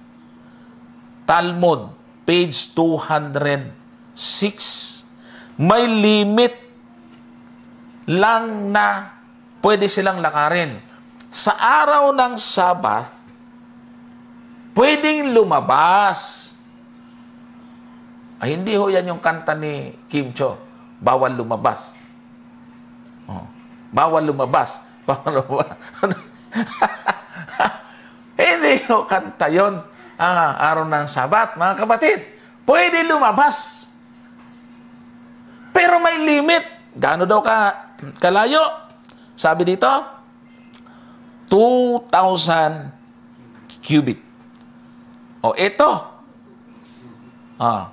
Talmud, page 206. May limit lang na pwede silang lakarin. Sa araw ng Sabbath, pwedeng lumabas. Ay, hindi ho yan yung kanta ni Kim Cho. Bawal lumabas. Oh. Bawal lumabas. Bawal lumabas. Ano? Hindi ko kanta yun ang araw ng sabat, mga kapatid. Pwede lumabas. Pero may limit. Gaano daw ka kalayo? Sabi dito, 2,000 cubic. O ito. Ah,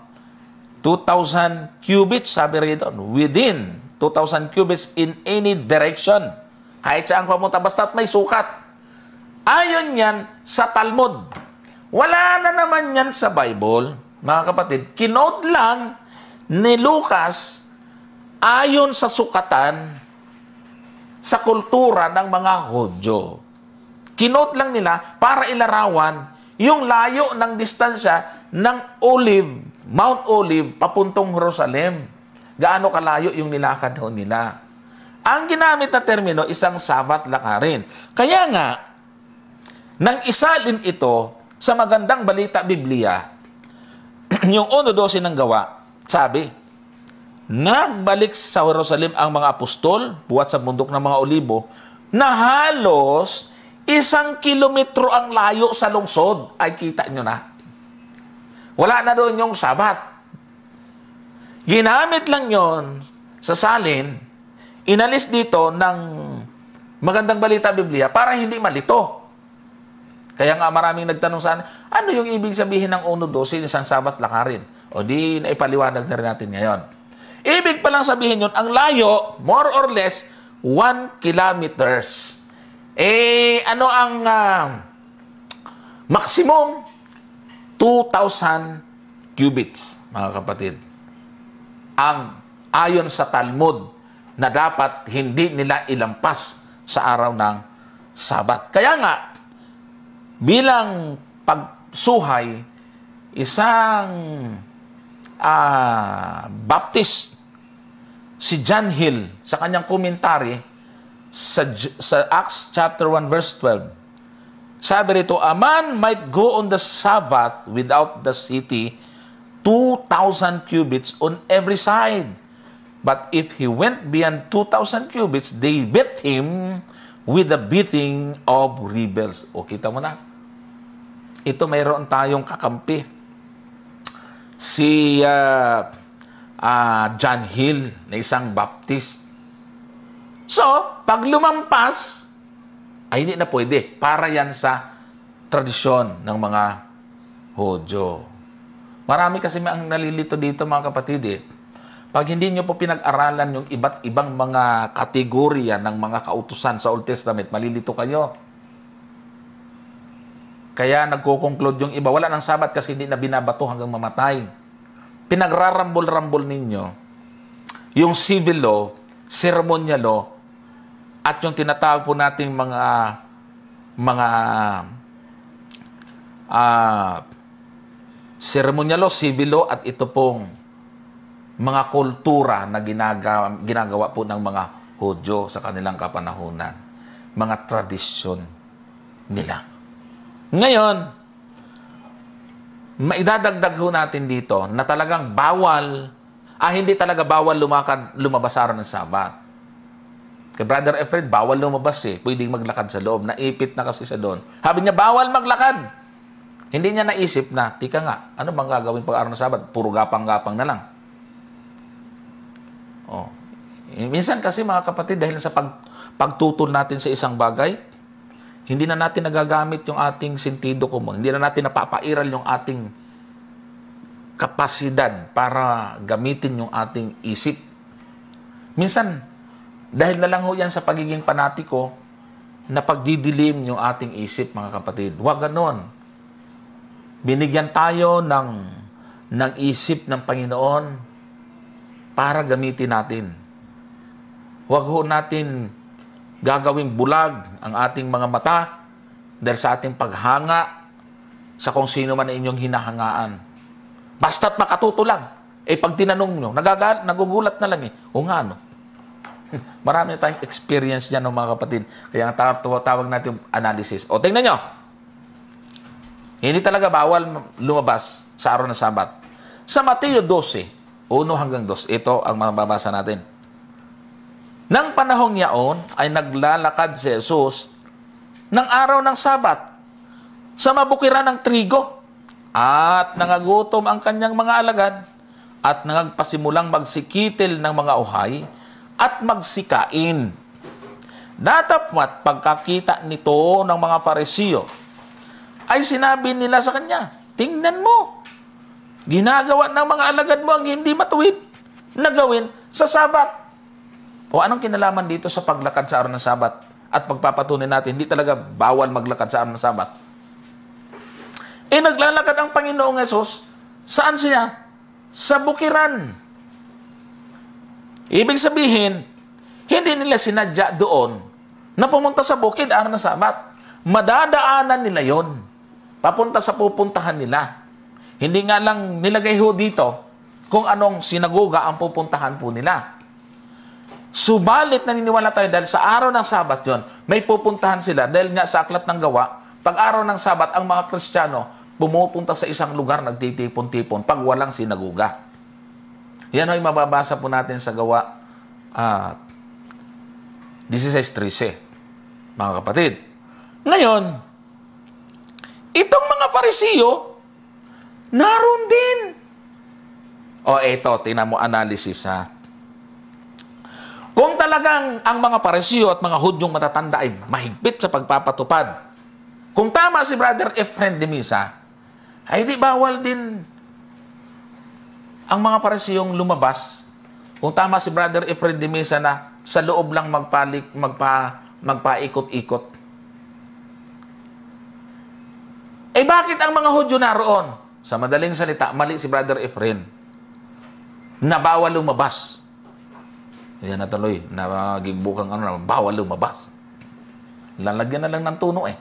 2,000 cubits, sabi rito, within 2,000 cubits in any direction. Kahit saan pamunta, basta't may sukat. Ayon yan sa Talmud. Wala na naman yan sa Bible, mga kapatid. Kinod lang ni Lucas ayon sa sukatan sa kultura ng mga Hudyo. Kinot lang nila para ilarawan yung layo ng distansya ng Olive, Mount Olive, papuntong Jerusalem. Gaano kalayo yung nilakad ho nila. Ang ginamit na termino, isang sabat lakarin. Kaya nga, nang isalin ito sa magandang balita Biblia, yung 1.12 ng gawa, sabi, Nagbalik sa Jerusalem ang mga apostol, buwat sa bundok ng mga olibo, na halos isang kilometro ang layo sa lungsod. Ay, kita nyo na. Wala na doon yung sabat. Ginamit lang yon sa salin, inalis dito ng magandang balita Biblia para hindi malito. Kaya nga maraming nagtanong sa ano yung ibig sabihin ng uno 1.12, isang sabat lakarin? O di naipaliwanag na rin natin ngayon. Ibig palang sabihin yun, ang layo, more or less, 1 kilometers. Eh, ano ang uh, maximum? 2,000 cubits, mga kapatid. Ang ayon sa Talmud na dapat hindi nila ilampas sa araw ng Sabat. Kaya nga, bilang pagsuhay, isang uh, Baptist, si John Hill, sa kanyang komentary sa, sa Acts chapter 1 verse 12, sabi rito, a man might go on the Sabbath without the city 2,000 cubits on every side. But if he went beyond 2,000 cubits, they beat him with the beating of rebels. O kita mo na, ito mayroon tayong kakampi. Si uh, uh, John Hill na isang Baptist. So, pag lumampas, ay hindi na pwede. Para yan sa tradisyon ng mga Hojo. Marami kasi ang nalilito dito mga kapatid eh. Pag hindi nyo po pinag-aralan yung iba't ibang mga kategorya ng mga kautusan sa Old Testament, malilito kayo. Kaya nagko-conclude yung iba, wala ng sabat kasi hindi na binabato hanggang mamatay. Pinagrarambol-rambol ninyo yung civil law, ceremonial law, at yung tinatawag po nating mga mga uh, ah, ceremonial law, civil law, at ito pong mga kultura na ginagawa, ginagawa po ng mga Hudyo sa kanilang kapanahunan. Mga tradisyon nila. Ngayon, maidadagdag ho natin dito na talagang bawal, ah hindi talaga bawal lumakad, lumabas araw ng Sabat. Kay Brother Efred, bawal lumabas eh. Pwedeng maglakad sa loob. Naipit na kasi siya doon. Habi niya, bawal maglakad. Hindi niya naisip na, tika nga, ano bang gagawin pag araw ng Sabat? Puro gapang-gapang na lang. Oh. Minsan kasi mga kapatid, dahil sa pag, pagtutol natin sa isang bagay, hindi na natin nagagamit yung ating sentido kumang. Hindi na natin napapairal yung ating kapasidad para gamitin yung ating isip. Minsan, dahil na lang ho yan sa pagiging panatiko, na pagdidilim yung ating isip, mga kapatid. Huwag ganon. Binigyan tayo ng, ng isip ng Panginoon para gamitin natin. Huwag ho natin gagawing bulag ang ating mga mata dahil sa ating paghanga sa kung sino man inyong hinahangaan. Basta't makatuto lang. Eh, pag tinanong nyo, nagagal, nagugulat na lang eh. O nga, no? Marami tayong experience niya ng mga kapatid. Kaya ang tawag, tawag natin analysis. O, tingnan nyo. Hindi talaga bawal lumabas sa araw ng Sabat. Sa Mateo 12, 1 hanggang 2. Ito ang mababasa natin. Nang panahong yaon ay naglalakad si Jesus ng araw ng Sabat sa mabukiran ng trigo at nangagutom ang kanyang mga alagad at nangagpasimulang magsikitil ng mga uhay at magsikain. Datapwat pagkakita nito ng mga paresiyo ay sinabi nila sa kanya, Tingnan mo, Ginagawa ng mga alagad mo ang hindi matuwid na gawin sa Sabat. O anong kinalaman dito sa paglakad sa araw ng Sabat? At pagpapatunay natin, hindi talaga bawal maglakad sa araw ng Sabat. E eh, naglalakad ang Panginoong Yesus, saan siya? Sa bukiran. Ibig sabihin, hindi nila sinadya doon na pumunta sa bukid araw ng Sabat. Madadaanan nila yon papunta sa pupuntahan nila. Hindi nga lang nilagay ho dito kung anong sinagoga ang pupuntahan po nila. Subalit naniniwala tayo dahil sa araw ng Sabat yon, may pupuntahan sila dahil nga sa aklat ng gawa, pag araw ng Sabat, ang mga Kristiyano pumupunta sa isang lugar nagtitipon-tipon pag walang sinagoga. Yan ay mababasa po natin sa gawa uh, ah, 16.13, mga kapatid. Ngayon, itong mga parisiyo, Naroon din. O eto, tinan mo analysis ha. Kung talagang ang mga paresiyo at mga hudyong matatanda ay mahigpit sa pagpapatupad, kung tama si Brother Efren de Misa, ay di bawal din ang mga paresiyong lumabas. Kung tama si Brother Efren de Misa na sa loob lang magpalik, magpa, magpaikot-ikot. Eh bakit ang mga Hudyo naroon? Sa madaling salita, mali si Brother Efren. Na bawal lumabas. Yan na tuloy. Nagibukang ano na, bawal lumabas. Lalagyan na lang ng tuno eh.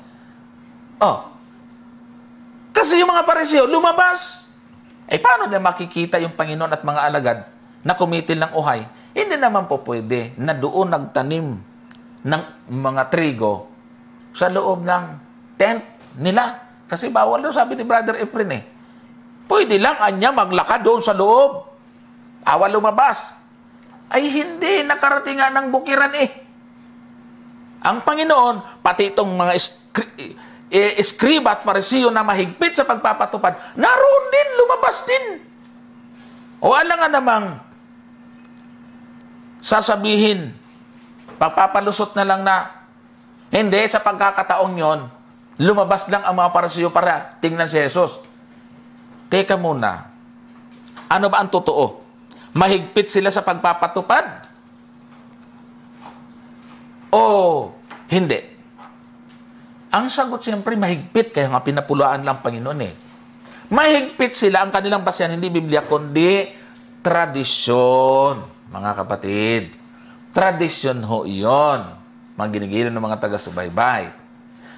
Oh. Kasi yung mga pareseo, lumabas. Eh paano na makikita yung Panginoon at mga alagad na kumitil ng uhay? Hindi naman po pwede na doon nagtanim ng mga trigo sa loob ng tent nila. Kasi bawal daw, sabi ni Brother Efren eh. Pwede lang anya maglakad doon sa loob. Awa lumabas. Ay hindi, nakarating nga ng bukiran eh. Ang Panginoon, pati itong mga iskri- eh, at farisiyo na mahigpit sa pagpapatupad, naroon din, lumabas din. O alam ano nga namang sasabihin, pagpapalusot na lang na, hindi, sa pagkakataong yon, lumabas lang ang mga parasiyo para tingnan si Jesus. Teka muna, ano ba ang totoo? Mahigpit sila sa pagpapatupad? O hindi? Ang sagot siyempre mahigpit, kaya nga pinapulaan lang Panginoon eh. Mahigpit sila ang kanilang basyan, hindi Biblia, kundi tradisyon, mga kapatid. Tradisyon ho iyon mga ginigilan ng mga taga-subaybay.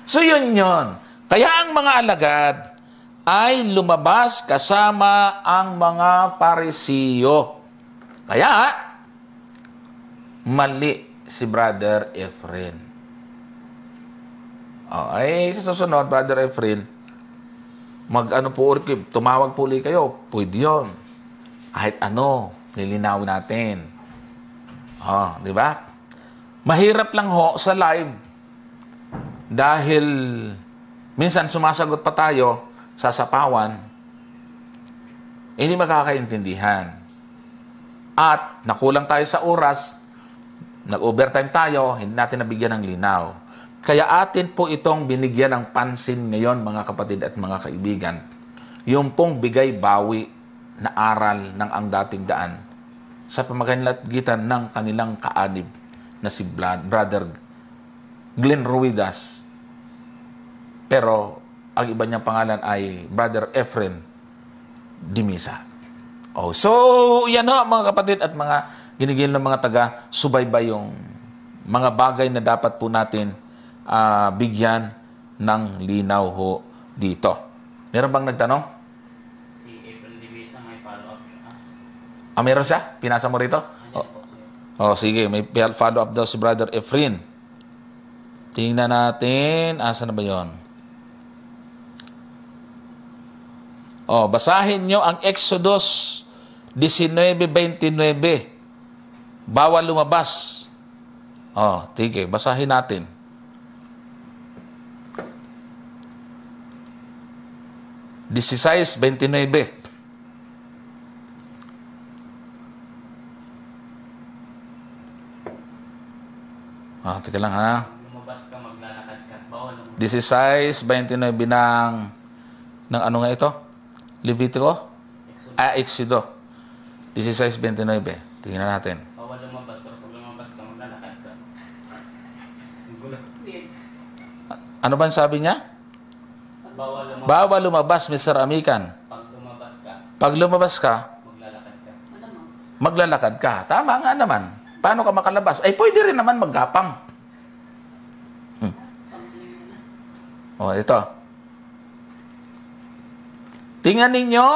So yun yun. Kaya ang mga alagad, ay lumabas kasama ang mga parisiyo. Kaya, mali si Brother Efren. Oh, ay, sa susunod, Brother Efren, mag ano po, tumawag po ulit kayo, pwede yun. Kahit ano, nilinawin natin. Oh, di ba? Mahirap lang ho sa live dahil minsan sumasagot pa tayo sasapawan, hindi makakaintindihan. At nakulang tayo sa oras, nag-overtime tayo, hindi natin nabigyan ng linaw. Kaya atin po itong binigyan ng pansin ngayon mga kapatid at mga kaibigan. Yung pong bigay-bawi na aral ng ang dating daan sa pamamagitan ng kanilang kaanib na si Brother Glenn Ruidas. Pero ang iba niyang pangalan ay Brother Efren Dimisa. Oh, so, yan ho, mga kapatid at mga ginigil ng mga taga, subaybay yung mga bagay na dapat po natin uh, bigyan ng linaw ho dito. Meron bang nagtanong? Si April Divisa may follow-up siya. Ah, meron siya? Pinasa mo rito? Oh, oh sige, may follow-up daw si Brother Efrin. Tingnan natin, asa na ba yon? Oh, basahin nyo ang Exodus 19.29. Bawal lumabas. Oh, tige, basahin natin. Disisays, 29. Ah, teka lang ha. Lumabas ka, maglalakad ka. Bawal. 16, 29 ng ng ano nga ito? Libitiko? Ah, Exodo. 16.29. Tingnan natin. Bawal lumabas, pero lumabas ka, maglalakad ka. Ano ba sabi niya? Bawal lumabas. lumabas, Mr. Amikan. Pag lumabas ka. Pag lumabas ka. Maglalakad ka. Maglalakad ka. Tama nga naman. Paano ka makalabas? Ay, pwede rin naman maggapang. Hmm. Oh, ito. Tingnan ninyo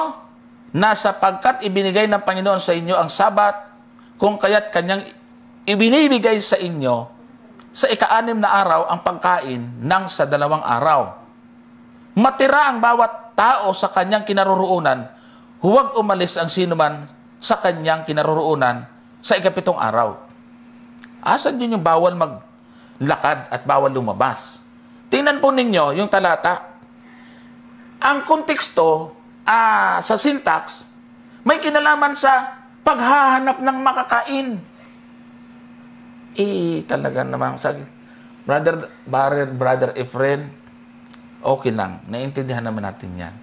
na sapagkat ibinigay ng Panginoon sa inyo ang sabat, kung kaya't kanyang ibinibigay sa inyo sa ikaanim na araw ang pagkain ng sa dalawang araw. Matira ang bawat tao sa kanyang kinaroroonan, huwag umalis ang sinuman sa kanyang kinaroroonan sa ikapitong araw. Asan yun yung bawal maglakad at bawal lumabas? Tingnan po ninyo yung talata. Ang konteksto uh, sa syntax, may kinalaman sa paghahanap ng makakain. Eh, talaga naman. sa brother, brother, brother Efren, okay lang, naintindihan naman natin yan.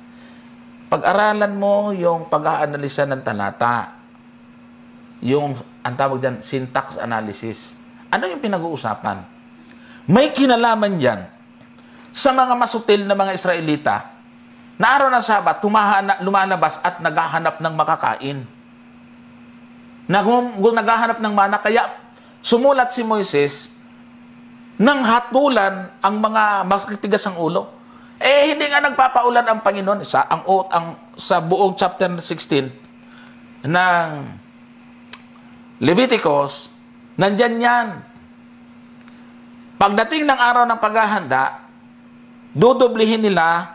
Pag-aralan mo yung pag-aanalisa ng talata, yung, ang tawag dyan, syntax analysis. Ano yung pinag-uusapan? May kinalaman yan sa mga masutil na mga Israelita na araw ng Sabat, tumahana, lumalabas at naghahanap ng makakain. Nag naghahanap ng mana, kaya sumulat si Moises ng hatulan ang mga makitigas ang ulo. Eh, hindi nga nagpapaulan ang Panginoon sa, ang, ang, sa buong chapter 16 ng Leviticus, nandyan yan. Pagdating ng araw ng paghahanda, dudublihin nila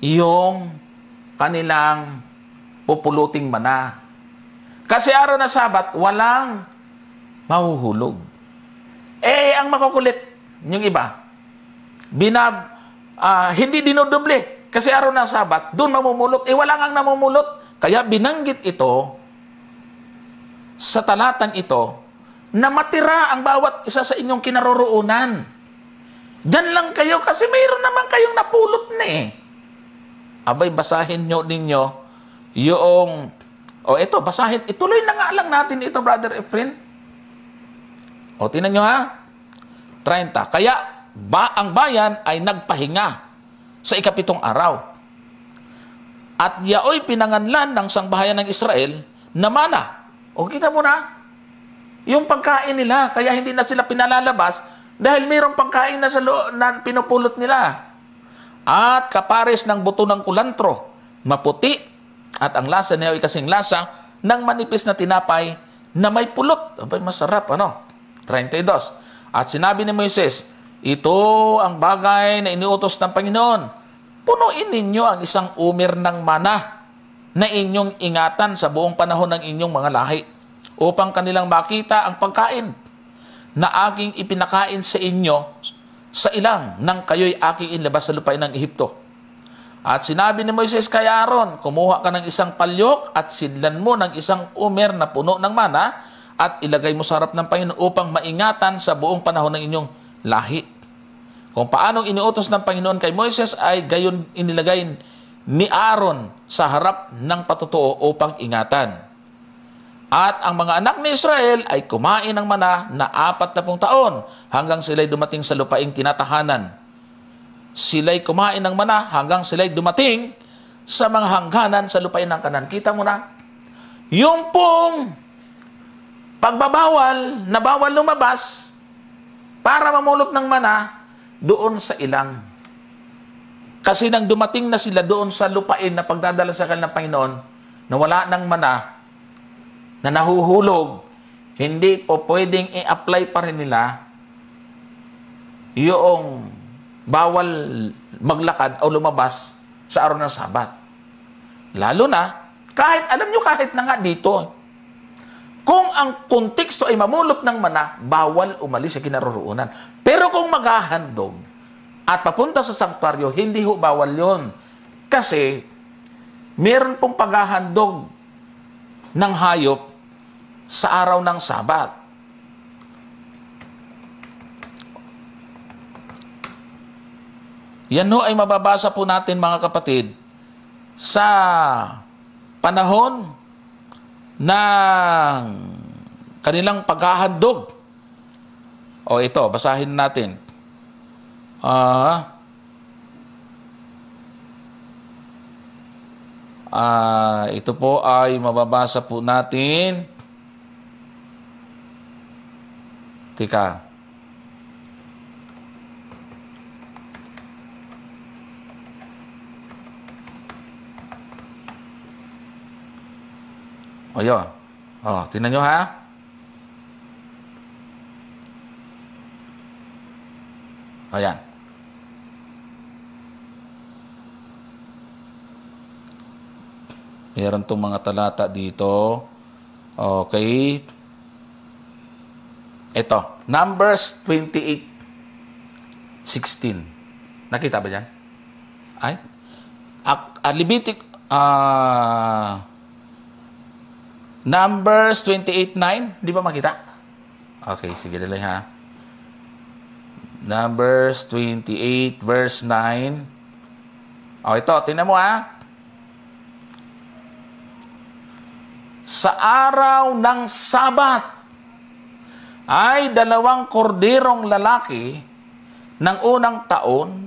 yung kanilang pupuluting mana. Kasi araw na sabat, walang mahuhulog. Eh, ang makukulit, yung iba, binab, uh, hindi dinodoble. Kasi araw na sabat, doon mamumulot. Eh, wala ang namumulot. Kaya binanggit ito sa talatan ito na matira ang bawat isa sa inyong kinaroroonan. Diyan lang kayo kasi mayroon naman kayong napulot na eh. Abay, basahin nyo ninyo yung... O oh, ito, basahin. Ituloy na nga lang natin ito, Brother Efren. O, oh, tinan nyo ha. 30. Kaya, ba, ang bayan ay nagpahinga sa ikapitong araw. At yaoy pinanganlan ng sangbahayan ng Israel na mana. O, kita mo na. Yung pagkain nila, kaya hindi na sila pinalalabas dahil mayroong pagkain na, sa lo- na pinupulot nila at kapares ng buto ng kulantro, maputi, at ang lasa niya ay kasing lasa ng manipis na tinapay na may pulot. Abay, masarap, ano? 32. At sinabi ni Moises, ito ang bagay na iniutos ng Panginoon. Punuin ninyo ang isang umir ng mana na inyong ingatan sa buong panahon ng inyong mga lahi upang kanilang makita ang pagkain na aking ipinakain sa inyo sa ilang nang kayo'y aking inlabas sa lupain ng Ehipto. At sinabi ni Moises kay Aaron, kumuha ka ng isang palyok at sidlan mo ng isang umer na puno ng mana at ilagay mo sa harap ng Panginoon upang maingatan sa buong panahon ng inyong lahi. Kung paanong iniutos ng Panginoon kay Moises ay gayon inilagay ni Aaron sa harap ng patotoo upang ingatan. At ang mga anak ni Israel ay kumain ng mana na apat na taon hanggang sila'y dumating sa lupaing tinatahanan. Sila'y kumain ng mana hanggang sila'y dumating sa mga hangganan sa lupain ng kanan. Kita mo na, yung pong pagbabawal na bawal lumabas para mamulot ng mana doon sa ilang. Kasi nang dumating na sila doon sa lupain na pagdadala sa kanilang Panginoon, na wala ng mana, na nahuhulog, hindi po pwedeng i-apply pa rin nila yung bawal maglakad o lumabas sa araw ng Sabat. Lalo na, kahit alam nyo kahit na nga dito, kung ang konteksto ay mamulot ng mana, bawal umalis sa kinaroroonan. Pero kung maghahandog at papunta sa sanktuaryo, hindi ho bawal yon. Kasi, meron pong paghahandog ng hayop sa araw ng Sabat. Yan ho ay mababasa po natin mga kapatid sa panahon ng kanilang paghahandog. O ito, basahin natin. Ah. Uh, uh, ito po ay mababasa po natin Teka. O yun. O, tinan nyo ha. Ayan. Meron tong mga talata dito. Okay. Ito, Numbers 28, 16. Nakita ba yan? Ay? Ak, uh, Levitic, uh, Numbers 28.9, di ba makita? Okay, sige dali ha. Numbers 28 verse 9. Oh, ito, tingnan mo ha. Sa araw ng Sabat, ay dalawang korderong lalaki ng unang taon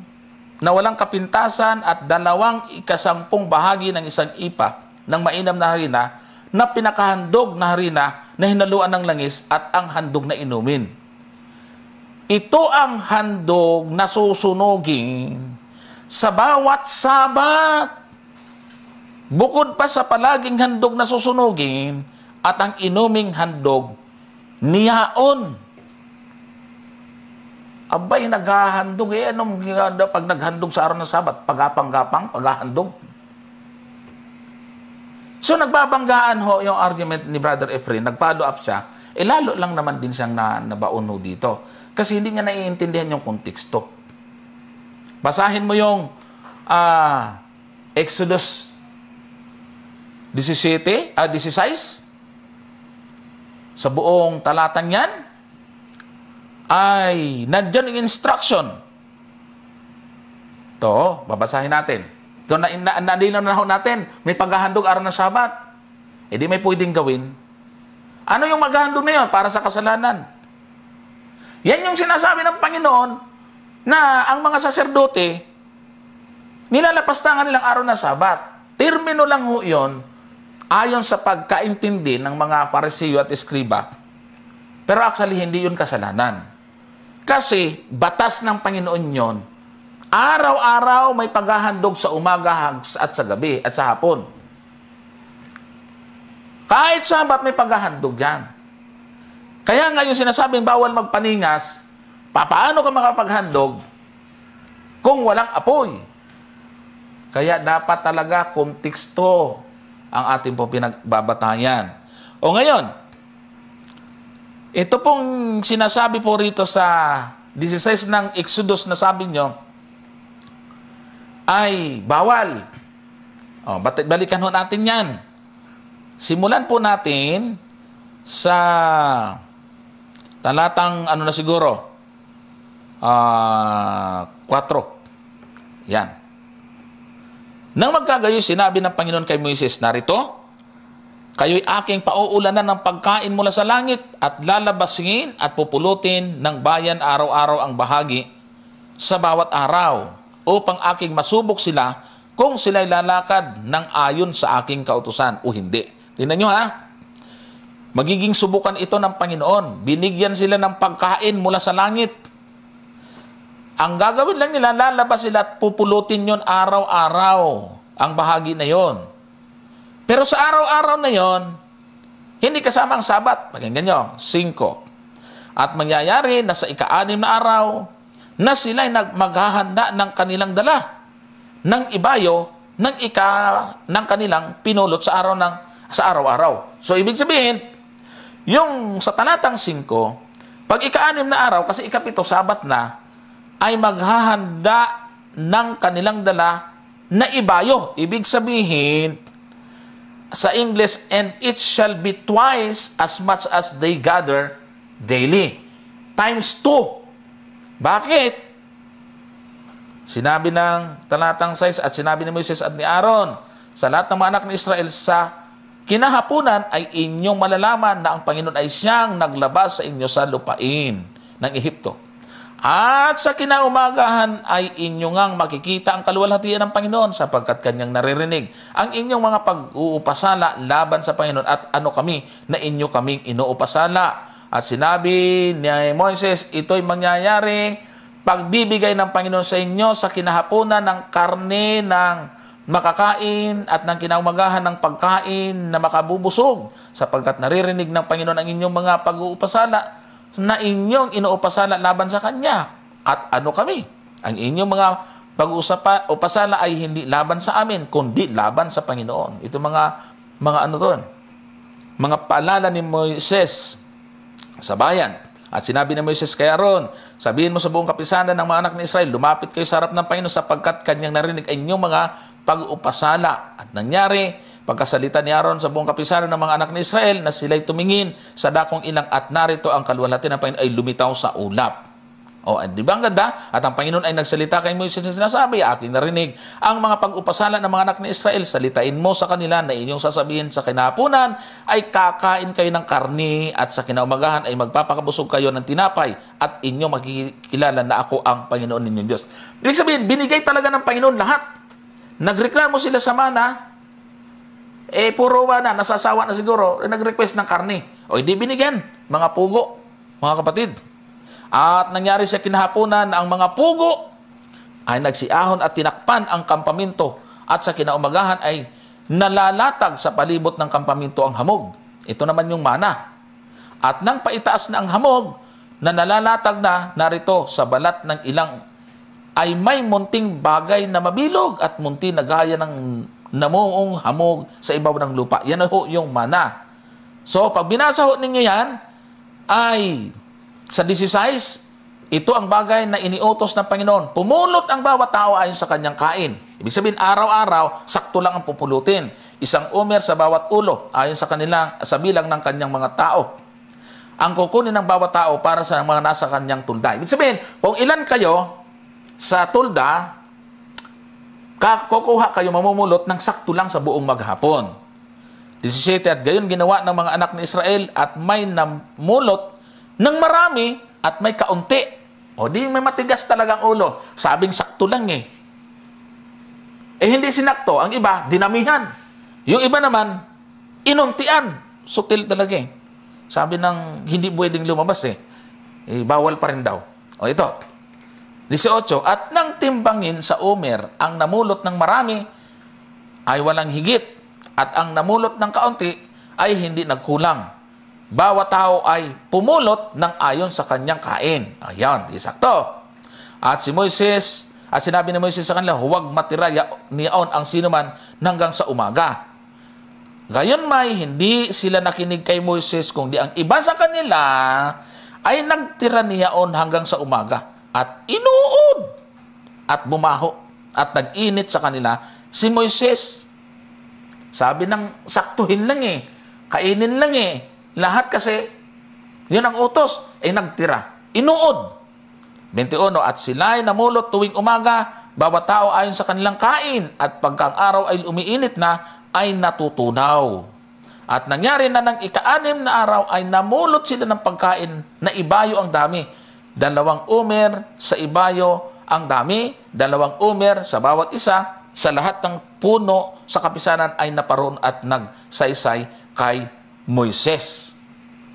na walang kapintasan at dalawang ikasampung bahagi ng isang ipa ng mainam na harina na pinakahandog na harina na hinaluan ng langis at ang handog na inumin. Ito ang handog na susunugin sa bawat sabat. Bukod pa sa palaging handog na susunugin at ang inuming handog niyaon. Abay, naghahandog. Eh, anong pag naghandog sa araw ng sabat? Pagapang-gapang, paghahandog. So, nagbabanggaan ho yung argument ni Brother Efren. Nag-follow up siya. Eh, lalo lang naman din siyang na, nabauno dito. Kasi hindi niya naiintindihan yung konteksto. Basahin mo yung uh, Exodus 17, uh, 16, sa buong talatang yan, ay nandiyan yung instruction. To, babasahin natin. So, na, na, nalinaw na ho natin, may paghahandog araw na Sabat. E eh, di may pwedeng gawin. Ano yung maghahandog na yun para sa kasalanan? Yan yung sinasabi ng Panginoon na ang mga saserdote, nilalapastangan nilang araw na Sabat. Termino lang ho yun ayon sa pagkaintindi ng mga parisiyo at eskriba. Pero actually, hindi yun kasalanan. Kasi batas ng Panginoon yon araw-araw may paghahandog sa umaga at sa gabi at sa hapon. Kahit sabat may paghahandog yan. Kaya ngayon sinasabing bawal magpaningas, papaano ka makapaghandog kung walang apoy? Kaya dapat talaga konteksto ang ating pong pinagbabatayan. O ngayon, ito pong sinasabi po rito sa 16 ng Exodus na sabi nyo, ay bawal. O, balikan ho natin yan. Simulan po natin sa talatang ano na siguro, uh, ah, 4. Yan. Nang magkagayo, sinabi ng Panginoon kay Moises, narito, kayo'y aking pauulanan ng pagkain mula sa langit at lalabasin at pupulutin ng bayan araw-araw ang bahagi sa bawat araw upang aking masubok sila kung sila'y lalakad ng ayon sa aking kautusan o hindi. Tingnan nyo ha, magiging subukan ito ng Panginoon. Binigyan sila ng pagkain mula sa langit ang gagawin lang nila, lalabas sila at pupulutin yon araw-araw, ang bahagi na yon. Pero sa araw-araw na yon, hindi kasama ang sabat. Pakinggan nyo, 5. At mangyayari na sa ika-anim na araw, na sila'y maghahanda ng kanilang dala ng ibayo ng ika ng kanilang pinulot sa araw ng sa araw-araw. So ibig sabihin, yung sa talatang 5, pag ika-anim na araw kasi ikapito sabat na, ay maghahanda ng kanilang dala na ibayo. Ibig sabihin, sa English, and it shall be twice as much as they gather daily. Times two. Bakit? Sinabi ng talatang 6 at sinabi ni Moses at ni Aaron, sa lahat ng mga anak ni Israel sa kinahapunan ay inyong malalaman na ang Panginoon ay siyang naglabas sa inyo sa lupain ng Ehipto. At sa kinaumagahan ay inyo ngang makikita ang kaluwalhatian ng Panginoon sapagkat kanyang naririnig ang inyong mga pag-uupasala laban sa Panginoon at ano kami na inyo kaming inuupasala. At sinabi ni Moises, ito'y mangyayari pagbibigay ng Panginoon sa inyo sa kinahaponan ng karne ng makakain at ng kinaumagahan ng pagkain na makabubusog sapagkat naririnig ng Panginoon ang inyong mga pag-uupasala na inyong inuupasala laban sa kanya. At ano kami? Ang inyong mga pag-usapa o pasala ay hindi laban sa amin, kundi laban sa Panginoon. Ito mga, mga ano doon, mga paalala ni Moises sa bayan. At sinabi ni Moises kay Aaron, sabihin mo sa buong kapisanan ng mga anak ni Israel, lumapit kayo sa harap ng Panginoon sapagkat kanyang narinig ang inyong mga pag-upasala. At nangyari, Pagkasalita ni Aaron sa buong kapisanan ng mga anak ni Israel na sila'y tumingin sa dakong ilang at narito ang kalwalhati ng Panginoon ay lumitaw sa ulap. O, oh, di ba ang ganda? At ang Panginoon ay nagsalita kay Moises na sinasabi, aking narinig, ang mga pag-upasala ng mga anak ni Israel, salitain mo sa kanila na inyong sasabihin sa kinapunan ay kakain kayo ng karni at sa kinaumagahan ay magpapakabusog kayo ng tinapay at inyo makikilala na ako ang Panginoon ninyong Diyos. Ibig sabihin, binigay talaga ng Panginoon lahat. Nagreklamo sila sa mana, eh, puro na, nasasawa na siguro, eh, nag-request ng karne. O, hindi binigyan, mga pugo, mga kapatid. At nangyari sa kinahaponan ang mga pugo ay nagsiahon at tinakpan ang kampamento at sa kinaumagahan ay nalalatag sa palibot ng kampamento ang hamog. Ito naman yung mana. At nang paitaas na ang hamog, na nalalatag na narito sa balat ng ilang ay may munting bagay na mabilog at munti na gaya ng namuong hamog sa ibabaw ng lupa. Yan ho yung mana. So, pag binasa ho ninyo yan, ay sa 16, ito ang bagay na iniutos ng Panginoon. Pumulot ang bawat tao ayon sa kanyang kain. Ibig sabihin, araw-araw, sakto lang ang pupulutin. Isang umer sa bawat ulo ayon sa, kanilang, sa bilang ng kanyang mga tao. Ang kukunin ng bawat tao para sa mga nasa kanyang tulda. Ibig sabihin, kung ilan kayo sa tulda, kukuha kayo mamumulot ng sakto lang sa buong maghapon. 17 at gayon ginawa ng mga anak ni Israel at may namulot ng marami at may kaunti. O di may matigas talagang ulo. Sabing sakto lang eh. Eh hindi sinakto. Ang iba, dinamihan. Yung iba naman, inuntian. Sutil talaga eh. Sabi ng hindi pwedeng lumabas eh. eh bawal pa rin daw. O ito, 18, at nang timbangin sa Omer, ang namulot ng marami ay walang higit, at ang namulot ng kaunti ay hindi nagkulang. Bawat tao ay pumulot ng ayon sa kanyang kain. Ayan, isakto. At si Moises, at sinabi ni Moises sa kanila, huwag matiraya niyaon ang sinuman hanggang sa umaga. Gayon may, hindi sila nakinig kay Moises, kundi ang iba sa kanila ay nagtira niyaon hanggang sa umaga at inuod at bumaho at nag-init sa kanila si Moises. Sabi ng saktuhin lang eh, kainin lang eh. Lahat kasi, yun ang utos, ay eh, nagtira. Inuod. 21, at ay namulot tuwing umaga, bawat tao ayon sa kanilang kain, at pagkang araw ay umiinit na, ay natutunaw. At nangyari na ng ikaanim na araw ay namulot sila ng pagkain na ibayo ang dami dalawang umer sa ibayo ang dami, dalawang umer sa bawat isa, sa lahat ng puno sa kapisanan ay naparoon at nagsaysay kay Moises.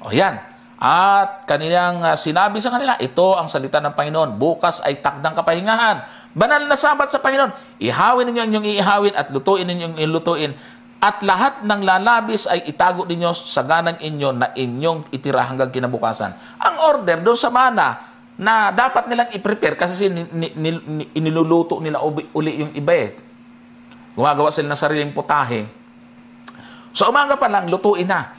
O yan. At kanilang ah, sinabi sa kanila, ito ang salita ng Panginoon, bukas ay takdang kapahingahan. Banal na sabat sa Panginoon, ihawin ninyo ang iihawin at lutuin ninyo ang ilutuin at lahat ng lalabis ay itago ninyo sa ganang inyo na inyong itira hanggang kinabukasan. Ang order doon sa mana na dapat nilang i-prepare kasi iniluluto nila uli yung iba eh. Gumagawa sila ng sariling putahe. so, umaga pa lang, lutuin na.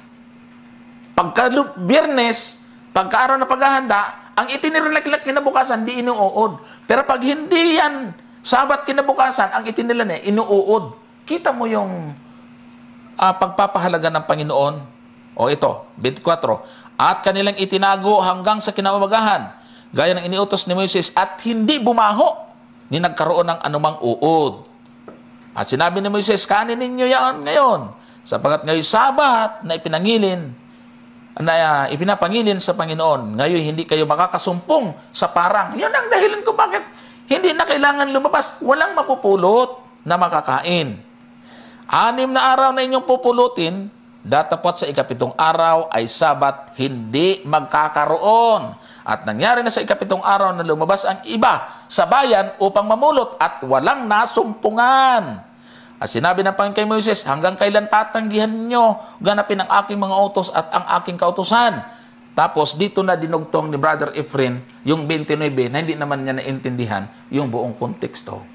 Pagka biyernes, pagka araw na paghahanda, ang itinirilaklak kinabukasan, hindi inuod. Pero pag hindi yan, sabat kinabukasan, ang itinilan eh, inuod kita mo yung uh, pagpapahalaga ng Panginoon. O ito, 24. At kanilang itinago hanggang sa kinamamagahan, gaya ng iniutos ni Moses, at hindi bumaho ni nagkaroon ng anumang uod. At sinabi ni Moses, kanin ninyo yan ngayon, sapagat ngayon sabat na ipinangilin, na uh, ipinapangilin sa Panginoon. Ngayon, hindi kayo makakasumpong sa parang. Yun ang dahilan ko bakit hindi na kailangan lumabas. Walang mapupulot na makakain. Anim na araw na inyong pupulutin, datapot sa ikapitong araw ay sabat, hindi magkakaroon. At nangyari na sa ikapitong araw na lumabas ang iba sa bayan upang mamulot at walang nasumpungan. At sinabi ng Panginoon kay Moses, hanggang kailan tatanggihan niyo ganapin ang aking mga utos at ang aking kautusan? Tapos dito na dinugtong ni Brother Efren yung 29 na hindi naman niya naintindihan yung buong konteksto.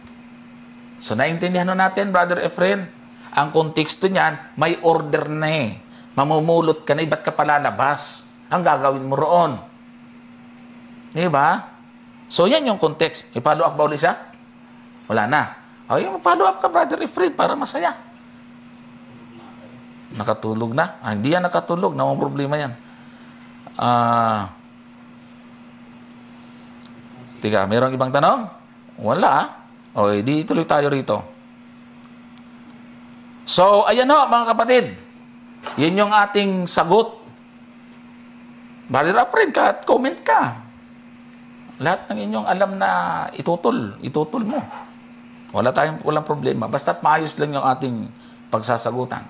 So naintindihan na natin, Brother Efren, ang konteksto niyan, may order na eh. Mamumulot ka na, eh, ba't ka palalabas? Ang gagawin mo roon. Di ba? So, yan yung context. I-follow up ba ulit siya? Wala na. O, yung follow up ka, brother Efrain, para masaya. Nakatulog na? Ah, hindi yan nakatulog. Namang problema yan. Ah... Uh, Tiga, mayroong ibang tanong? Wala. O, eh, di tuloy tayo rito. So, ayan ho, mga kapatid. Yun yung ating sagot. Brother Afrin, ka, comment ka. Lahat ng inyong alam na itutol, itutol mo. Wala tayong walang problema. Basta't maayos lang yung ating pagsasagutan.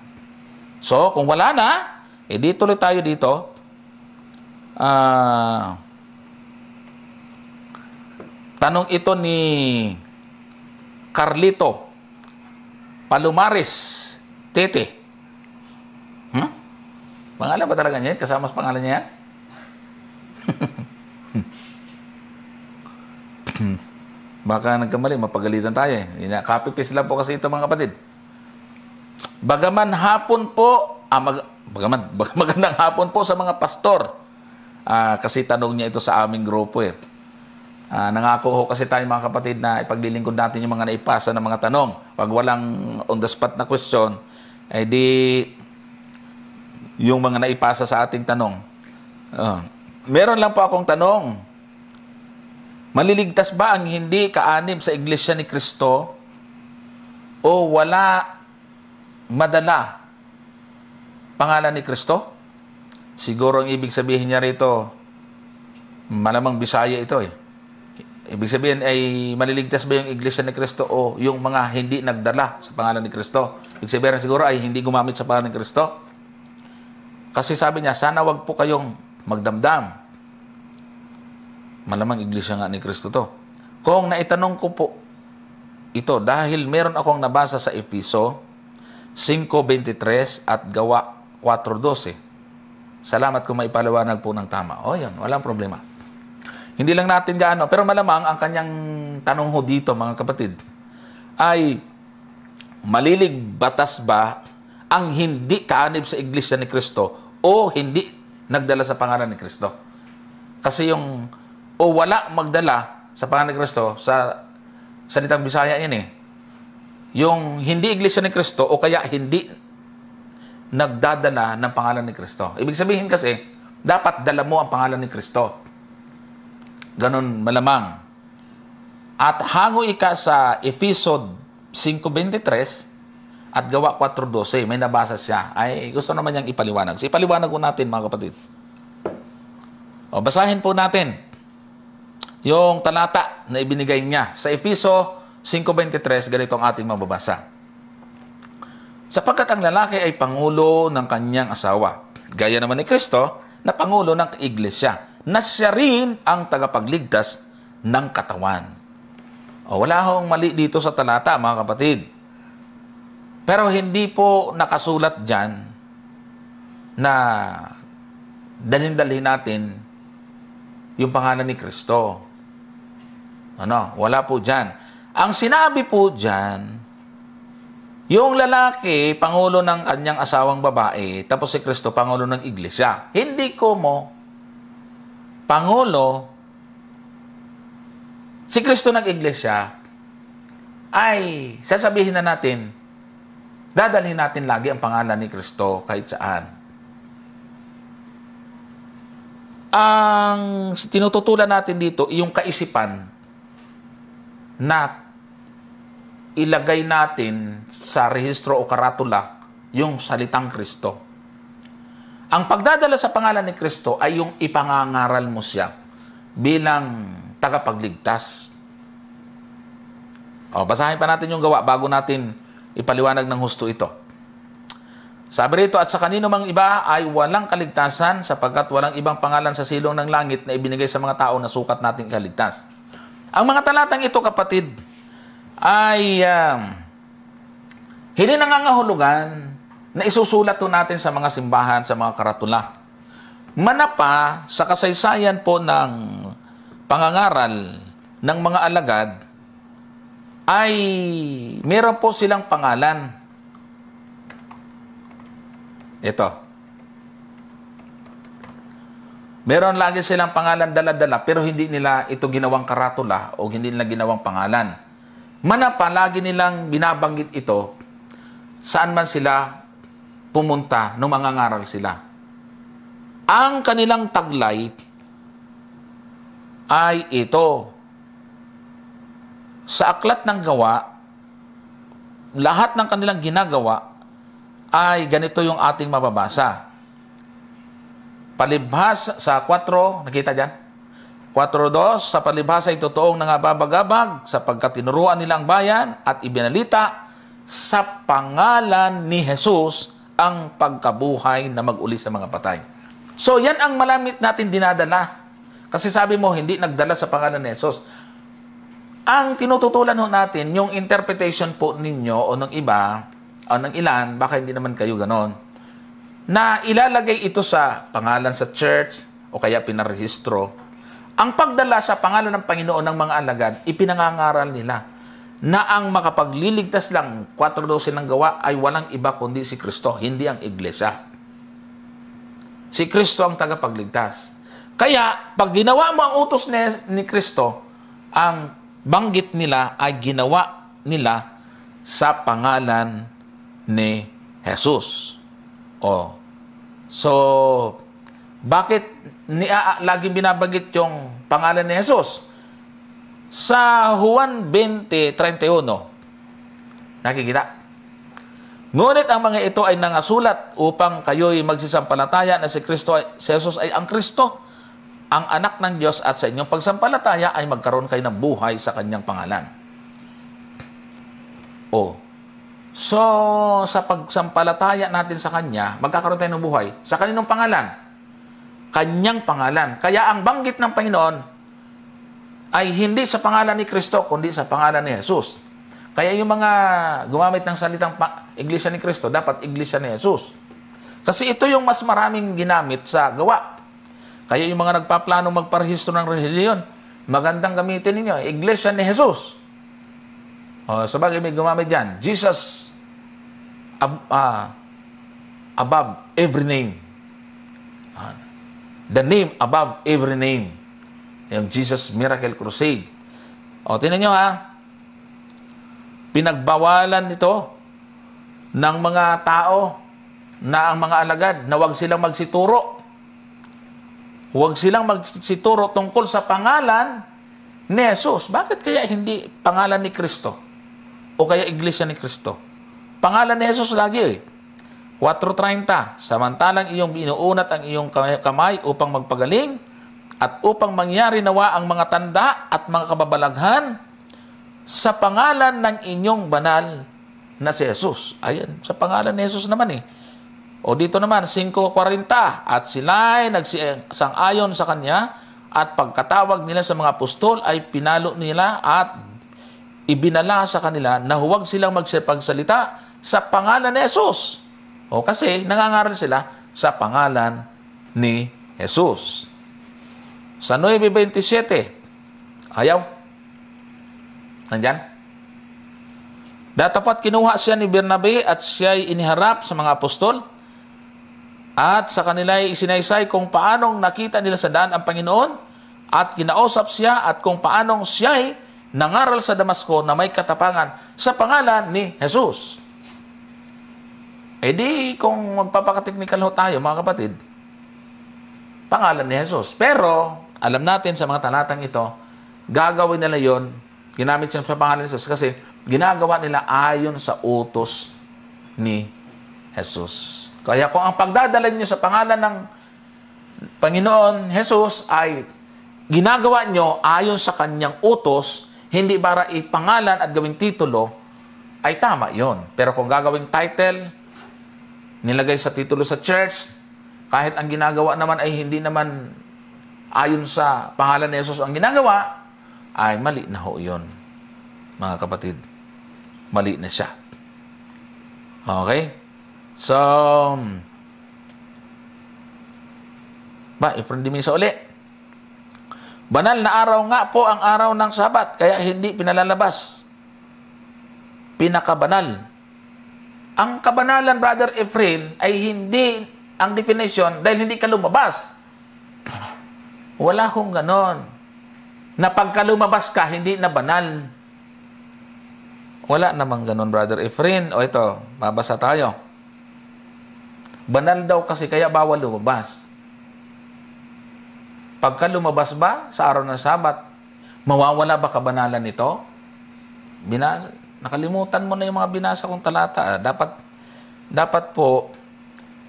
So, kung wala na, eh edi tuloy tayo dito. Ah... Uh, Tanong ito ni Carlito Palumares Tete. Hmm? Pangalan ba talaga niya? Kasama sa pangalan niya? Baka nagkamali, mapagalitan tayo eh. Copy-paste lang po kasi ito mga kapatid. Bagaman hapon po, ah, mag, bagaman, bag, magandang hapon po sa mga pastor. Ah, kasi tanong niya ito sa aming grupo eh. Uh, nangako ho kasi tayo mga kapatid na ipaglilingkod natin yung mga naipasa ng mga tanong. Pag walang on the spot na question, eh di yung mga naipasa sa ating tanong. Uh, meron lang po akong tanong. Maliligtas ba ang hindi kaanib sa Iglesia ni Kristo o wala madala pangalan ni Kristo? Siguro ang ibig sabihin niya rito, malamang Bisaya ito eh Ibig sabihin ay maliligtas ba yung iglesia ni Kristo o yung mga hindi nagdala sa pangalan ni Kristo? Ibig sabihin siguro ay hindi gumamit sa pangalan ni Kristo. Kasi sabi niya, sana wag po kayong magdamdam. Malamang iglesia nga ni Kristo to. Kung naitanong ko po ito dahil meron akong nabasa sa Episo 5.23 at Gawa 4.12. Salamat kung maipaliwanag po ng tama. O yan, walang problema. Hindi lang natin gaano. Pero malamang ang kanyang tanong ho dito, mga kapatid, ay malilig batas ba ang hindi kaanib sa iglesia ni Kristo o hindi nagdala sa pangalan ni Kristo? Kasi yung o wala magdala sa pangalan ni Kristo sa salitang Bisaya yan eh. Yung hindi iglesia ni Kristo o kaya hindi nagdadala ng pangalan ni Kristo. Ibig sabihin kasi, dapat dala mo ang pangalan ni Kristo. Ganun malamang. At hango ika sa episode 5.23 at gawa 4.12, may nabasa siya. Ay, gusto naman niyang ipaliwanag. So, ipaliwanag ko natin mga kapatid. O, basahin po natin yung talata na ibinigay niya. Sa Episo 5.23, ganito ang ating mababasa. Sapagkat ang lalaki ay pangulo ng kanyang asawa, gaya naman ni Kristo na pangulo ng iglesia na siya rin ang tagapagligtas ng katawan. O, wala hong mali dito sa talata, mga kapatid. Pero hindi po nakasulat dyan na dalhin-dalhin natin yung pangalan ni Kristo. Ano? Wala po dyan. Ang sinabi po dyan, yung lalaki, pangulo ng kanyang asawang babae, tapos si Kristo, pangulo ng iglesia. Hindi ko mo Pangulo, si Kristo ng Iglesia, ay sasabihin na natin, dadalhin natin lagi ang pangalan ni Kristo kahit saan. Ang tinututulan natin dito, yung kaisipan na ilagay natin sa rehistro o karatula yung salitang Kristo. Ang pagdadala sa pangalan ni Kristo ay yung ipangangaral mo siya bilang tagapagligtas. O, basahin pa natin yung gawa bago natin ipaliwanag ng husto ito. Sabi rito, at sa kanino mang iba ay walang kaligtasan sapagkat walang ibang pangalan sa silong ng langit na ibinigay sa mga tao na sukat natin kaligtas. Ang mga talatang ito, kapatid, ay um, hindi nangangahulugan na isusulat to natin sa mga simbahan, sa mga karatula. Manapa sa kasaysayan po ng pangangaral ng mga alagad ay meron po silang pangalan. Ito. Meron lagi silang pangalan dala-dala pero hindi nila ito ginawang karatula o hindi nila ginawang pangalan. Manapa, lagi nilang binabanggit ito saan man sila pumunta nung mangangaral sila. Ang kanilang taglay ay ito. Sa aklat ng gawa, lahat ng kanilang ginagawa ay ganito yung ating mababasa. Palibhas sa 4, nakita dyan? 4.2, sa palibhasa ay totoong nangababagabag sapagkat tinuruan nilang bayan at ibinalita sa pangalan ni Jesus ang pagkabuhay na mag-uli sa mga patay. So yan ang malamit natin dinadala. Kasi sabi mo, hindi nagdala sa pangalan ni Jesus. Ang tinututulan ho natin, yung interpretation po ninyo o ng iba, o ng ilan, baka hindi naman kayo ganon, na ilalagay ito sa pangalan sa church o kaya pinarehistro. Ang pagdala sa pangalan ng Panginoon ng mga alagad, ipinangangaral nila na ang makapagliligtas lang, 4.12 ng gawa, ay walang iba kundi si Kristo, hindi ang iglesia. Si Kristo ang tagapagligtas. Kaya, pag ginawa mo ang utos ni, ni Kristo, ang banggit nila ay ginawa nila sa pangalan ni Jesus. Oh. So, bakit ni a, laging binabanggit yung pangalan ni Jesus? sa Juan 20:31. Nakikita? Ngunit ang mga ito ay nangasulat upang kayo'y magsisampalataya na si Kristo ay, si Jesus ay ang Kristo, ang anak ng Diyos at sa inyong pagsampalataya ay magkaroon kayo ng buhay sa kanyang pangalan. O, so sa pagsampalataya natin sa kanya, magkakaroon tayo ng buhay sa kaninong pangalan? Kanyang pangalan. Kaya ang banggit ng Panginoon, ay hindi sa pangalan ni Kristo, kundi sa pangalan ni Jesus. Kaya yung mga gumamit ng salitang Iglesia ni Kristo, dapat Iglesia ni Jesus. Kasi ito yung mas maraming ginamit sa gawa. Kaya yung mga nagpaplano magparehistro ng reliyon, magandang gamitin ninyo, Iglesia ni Jesus. O, sabagay may gumamit dyan, Jesus ab- uh, above every name. Ah, the name above every name. Yung Jesus Miracle Crusade. O, tinan nyo ha. Pinagbawalan ito ng mga tao na ang mga alagad na huwag silang magsituro. Huwag silang magsituro tungkol sa pangalan ni Jesus. Bakit kaya hindi pangalan ni Kristo? O kaya iglesia ni Kristo? Pangalan ni Jesus lagi eh. 4.30 Samantalang iyong binuunat ang iyong kamay upang magpagaling, at upang mangyari nawa ang mga tanda at mga kababalaghan sa pangalan ng inyong banal na si Jesus. Ayan, sa pangalan ni Jesus naman eh. O dito naman, 5.40, at sila nagsang ayon sa kanya at pagkatawag nila sa mga apostol ay pinalo nila at ibinala sa kanila na huwag silang magsipagsalita sa pangalan ni Jesus. O kasi nangangaral sila sa pangalan ni Jesus. Sa 9.27, ayaw. Nandyan. Datapat kinuha siya ni Bernabe at siya'y iniharap sa mga apostol at sa kanila ay isinaysay kung paanong nakita nila sa daan ang Panginoon at kinausap siya at kung paanong siya'y nangaral sa Damasco na may katapangan sa pangalan ni Jesus. E di, kung magpapakateknikal ho tayo, mga kapatid, pangalan ni Jesus. Pero, alam natin sa mga talatang ito, gagawin nila yon ginamit siya sa pangalan ni Jesus kasi ginagawa nila ayon sa utos ni Jesus. Kaya kung ang pagdadala niyo sa pangalan ng Panginoon Jesus ay ginagawa nyo ayon sa kanyang utos, hindi para ipangalan at gawing titulo, ay tama yon. Pero kung gagawing title, nilagay sa titulo sa church, kahit ang ginagawa naman ay hindi naman ayon sa pangalan ni Jesus ang ginagawa, ay mali na ho yun. Mga kapatid, mali na siya. Okay? So, ba, i-friendly me sa uli. Banal na araw nga po ang araw ng sabat, kaya hindi pinalalabas. Pinakabanal. Ang kabanalan, Brother Efrain, ay hindi ang definition dahil hindi ka lumabas. Wala hong ganon. Na pagka ka, hindi na banal. Wala namang ganon, Brother Efren. O ito, mabasa tayo. Banal daw kasi kaya bawal lumabas. Pagka lumabas ba sa araw ng Sabat, mawawala ba kabanalan nito? Binasa, nakalimutan mo na yung mga binasa kong talata. Ah, dapat, dapat po,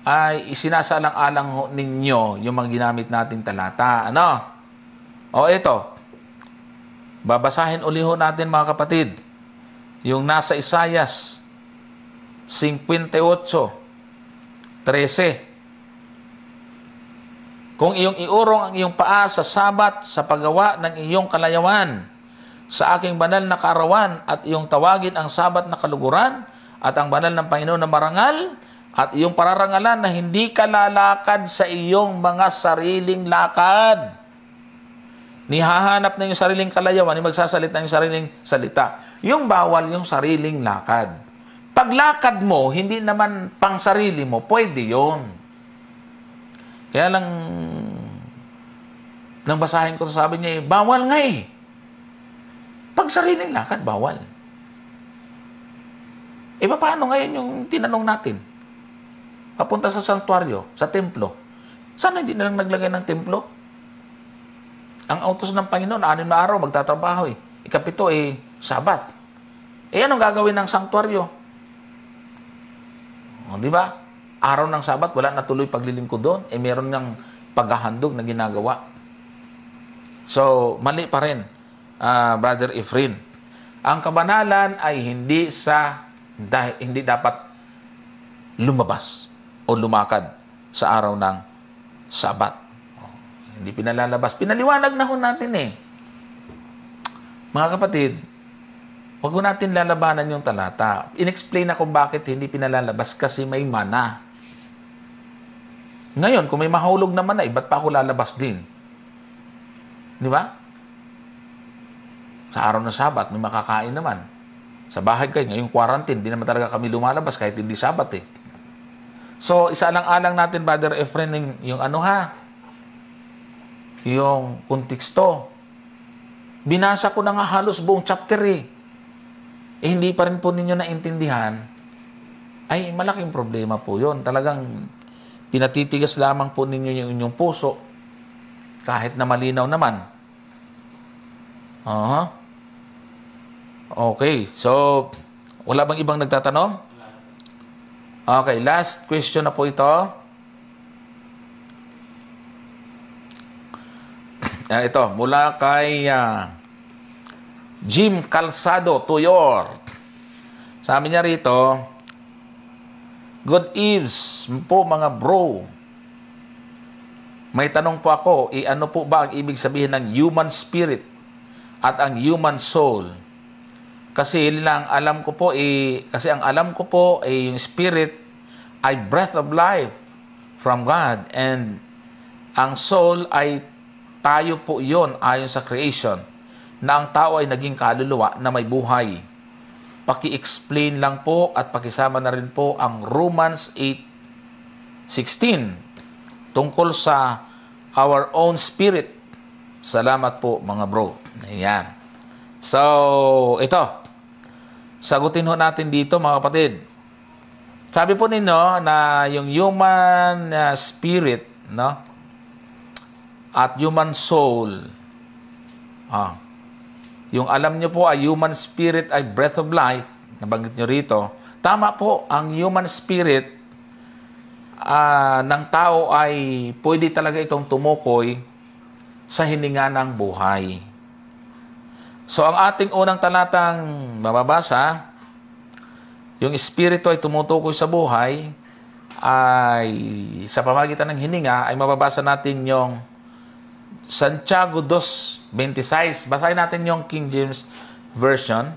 ay isinasalang-alang ninyo yung mga ginamit nating talata. Ano? O ito, babasahin uli ho natin mga kapatid, yung nasa Isayas 58, 13. Kung iyong iurong ang iyong paa sa sabat sa paggawa ng iyong kalayawan, sa aking banal na kaarawan at iyong tawagin ang sabat na kaluguran at ang banal ng Panginoon na marangal, at iyong pararangalan na hindi ka lalakad sa iyong mga sariling lakad. Nihahanap na yung sariling kalayawan, ni magsasalita yung sariling salita. Yung bawal, yung sariling lakad. Paglakad mo, hindi naman pang sarili mo, pwede yon. Kaya lang, nang basahin ko, sabi niya, eh, bawal nga eh. Pag sariling lakad, bawal. E paano ngayon yung tinanong natin? papunta sa sanktuaryo, sa templo. Sana hindi na lang naglagay ng templo. Ang autos ng Panginoon, anim na araw, magtatrabaho eh. Ikapito eh, sabat. Eh anong gagawin ng sanktuaryo? O, di ba? Araw ng sabat, wala na tuloy paglilingkod doon. Eh meron ng paghahandog na ginagawa. So, mali pa rin, uh, Brother Ifrin. Ang kabanalan ay hindi sa dahil hindi dapat lumabas o lumakad sa araw ng sabat. Oh, hindi pinalalabas. Pinaliwanag na ho natin eh. Mga kapatid, huwag ko natin lalabanan yung talata. Inexplain ako bakit hindi pinalalabas kasi may mana. Ngayon, kung may mahulog na mana, eh, pa ako lalabas din? Di ba? Sa araw ng sabat, may makakain naman. Sa bahay kayo, ngayong quarantine, di naman talaga kami lumalabas kahit hindi sabat eh. So, isa isaalang-alang natin, Brother Efren, yung ano ha, yung konteksto. Binasa ko na nga halos buong chapter eh. eh hindi pa rin po ninyo naintindihan, ay malaking problema po yon Talagang pinatitigas lamang po ninyo yung inyong puso kahit na malinaw naman. Aha. Uh-huh. Okay. So, wala bang ibang nagtatanong? Okay, last question na po ito. Uh, ito, mula kay uh, Jim Calzado Tuyor. Sabi niya rito, Good eves po mga bro. May tanong po ako, i ano po ba ang ibig sabihin ng human spirit at ang human soul? Kasi lang alam ko po, eh, kasi ang alam ko po ay eh, yung spirit ay breath of life from God. And ang soul ay tayo po yon ayon sa creation na ang tao ay naging kaluluwa na may buhay. Paki-explain lang po at pakisama na rin po ang Romans 8.16 tungkol sa our own spirit. Salamat po mga bro. Ayan. So, ito. Sagutin ho natin dito mga kapatid. Sabi po ninyo na yung human uh, spirit, no? At human soul. Ah. Yung alam niyo po ay human spirit ay breath of life, nabanggit niyo rito. Tama po, ang human spirit ah, ng tao ay pwede talaga itong tumukoy sa hininga ng buhay. So ang ating unang talatang mababasa, yung espiritu ay tumutukoy sa buhay, ay sa pamagitan ng hininga ay mababasa natin yung Santiago 2.26. Basahin natin yung King James Version.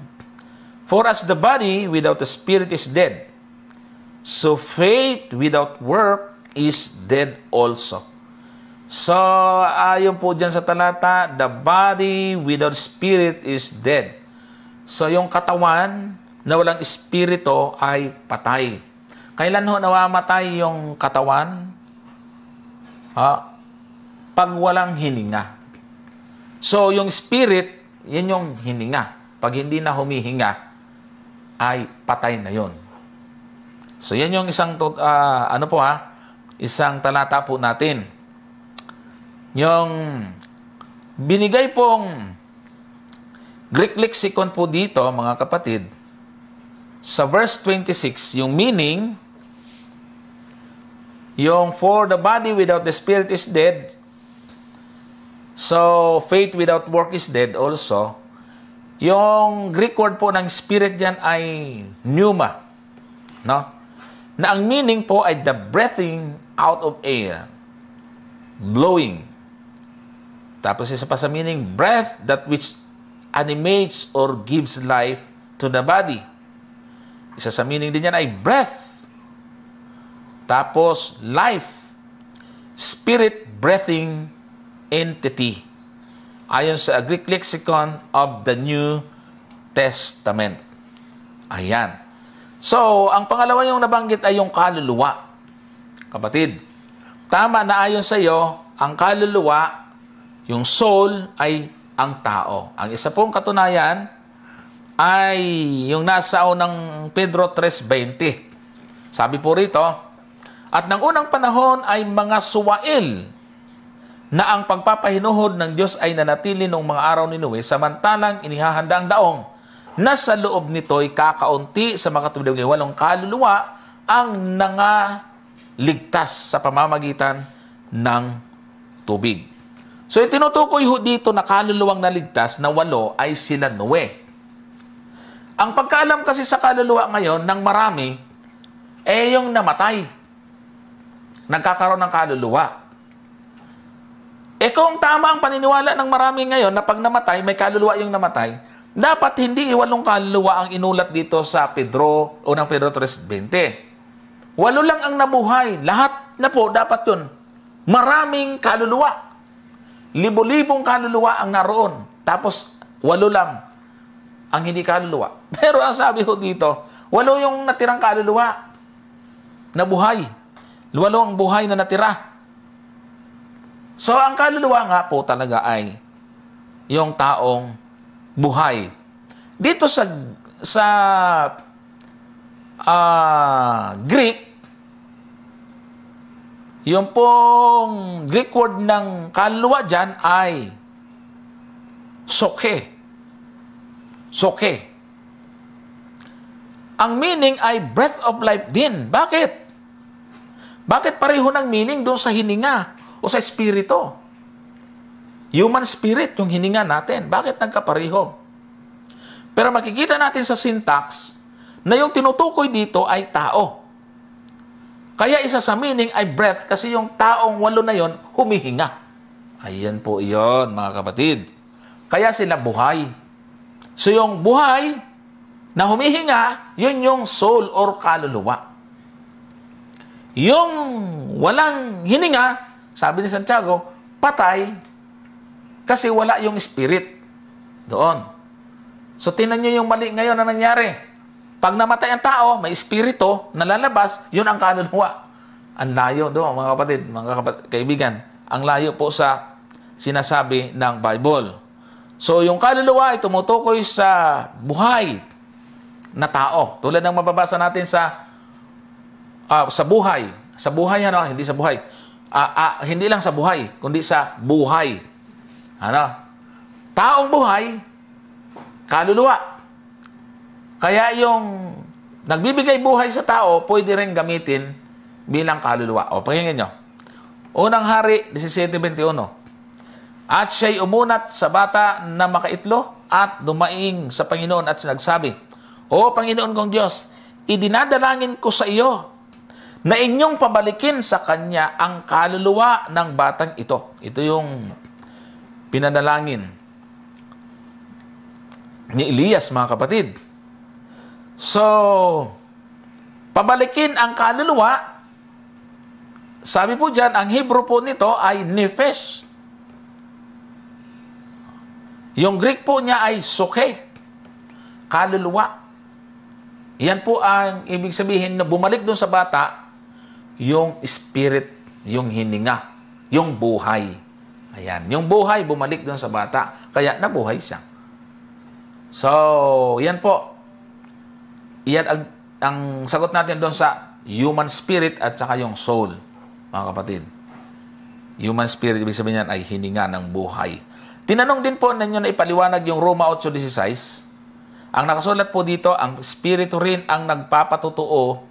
For as the body without the spirit is dead, so faith without work is dead also. So, ayon po dyan sa talata, the body without spirit is dead. So, yung katawan na walang espirito ay patay. Kailan ho namamatay yung katawan? Ha? Pag walang hininga. So, yung spirit, yun yung hininga. Pag hindi na humihinga, ay patay na yon. So, yan yung isang, uh, ano po ha, isang talata po natin yung binigay pong Greek lexicon po dito, mga kapatid, sa verse 26, yung meaning, yung for the body without the spirit is dead, so faith without work is dead also. Yung Greek word po ng spirit dyan ay pneuma, no? Na ang meaning po ay the breathing out of air, blowing. Tapos isa pa sa meaning, breath, that which animates or gives life to the body. Isa sa meaning din yan ay breath. Tapos, life. Spirit breathing entity. Ayon sa Greek lexicon of the New Testament. Ayan. So, ang pangalawa yung nabanggit ay yung kaluluwa. Kapatid, tama na ayon sa iyo, ang kaluluwa yung soul ay ang tao. Ang isa pong katunayan ay yung nasa unang Pedro 3.20. Sabi po rito, At ng unang panahon ay mga suwail na ang pagpapahinuhod ng Diyos ay nanatili noong mga araw ni Noe samantalang inihahanda ang daong na sa loob nito'y kakaunti sa mga katulad walong kaluluwa ang nangaligtas sa pamamagitan ng tubig. So itinutukoy ho dito na kaluluwang naligtas na walo ay sila Noe. Ang pagkaalam kasi sa kaluluwa ngayon ng marami, eh yung namatay. Nagkakaroon ng kaluluwa. Eh kung tama ang paniniwala ng marami ngayon na pag namatay, may kaluluwa yung namatay, dapat hindi iwalong kaluluwa ang inulat dito sa Pedro, unang Pedro 3.20. Walo lang ang nabuhay. Lahat na po dapat yun. Maraming kaluluwa. Libo-libong kaluluwa ang naroon. Tapos, walo lang ang hindi kaluluwa. Pero ang sabi ko dito, walo yung natirang kaluluwa na buhay. Walo ang buhay na natira. So, ang kaluluwa nga po talaga ay yung taong buhay. Dito sa sa uh, Greek, yung pong Greek word ng kaluluwa dyan ay soke. Soke. Ang meaning ay breath of life din. Bakit? Bakit pareho ng meaning doon sa hininga o sa espirito? Human spirit, yung hininga natin. Bakit nagkapareho? Pero makikita natin sa syntax na yung tinutukoy dito ay tao. Kaya isa sa meaning ay breath kasi yung taong walo na yon humihinga. Ayan po iyon mga kapatid. Kaya sila buhay. So yung buhay na humihinga, yun yung soul or kaluluwa. Yung walang hininga, sabi ni Santiago, patay kasi wala yung spirit doon. So tinan nyo yung mali ngayon na nangyari pag namatay ang tao, may espiritu na lalabas, yun ang kaluluwa. Ang layo do, mga kapatid, mga kapatid, kaibigan. Ang layo po sa sinasabi ng Bible. So, yung kaluluwa ay tumutukoy sa buhay na tao. Tulad ng mababasa natin sa uh, sa buhay. Sa buhay, ano? Hindi sa buhay. Uh, uh, hindi lang sa buhay, kundi sa buhay. Ano? Taong buhay, kaluluwa. Kaya yung nagbibigay buhay sa tao, pwede rin gamitin bilang kaluluwa. O, pakinggan nyo. Unang hari, 1721. At siya'y umunat sa bata na makaitlo at dumaing sa Panginoon at sinagsabi, O Panginoon kong Diyos, idinadalangin ko sa iyo na inyong pabalikin sa kanya ang kaluluwa ng batang ito. Ito yung pinanalangin ni Elias, mga kapatid So, pabalikin ang kaluluwa, sabi po dyan, ang Hebrew po nito ay nefesh. Yung Greek po niya ay soke, kaluluwa. Yan po ang ibig sabihin na bumalik doon sa bata, yung spirit, yung hininga, yung buhay. Ayan, yung buhay bumalik doon sa bata, kaya nabuhay siya. So, yan po. Iyan ang, ang sagot natin doon sa human spirit at saka yung soul, mga kapatid. Human spirit, ibig sabihin yan, ay hininga ng buhay. Tinanong din po ninyo na ipaliwanag yung Roma 8.16. Ang nakasulat po dito, ang spirito rin ang nagpapatutuo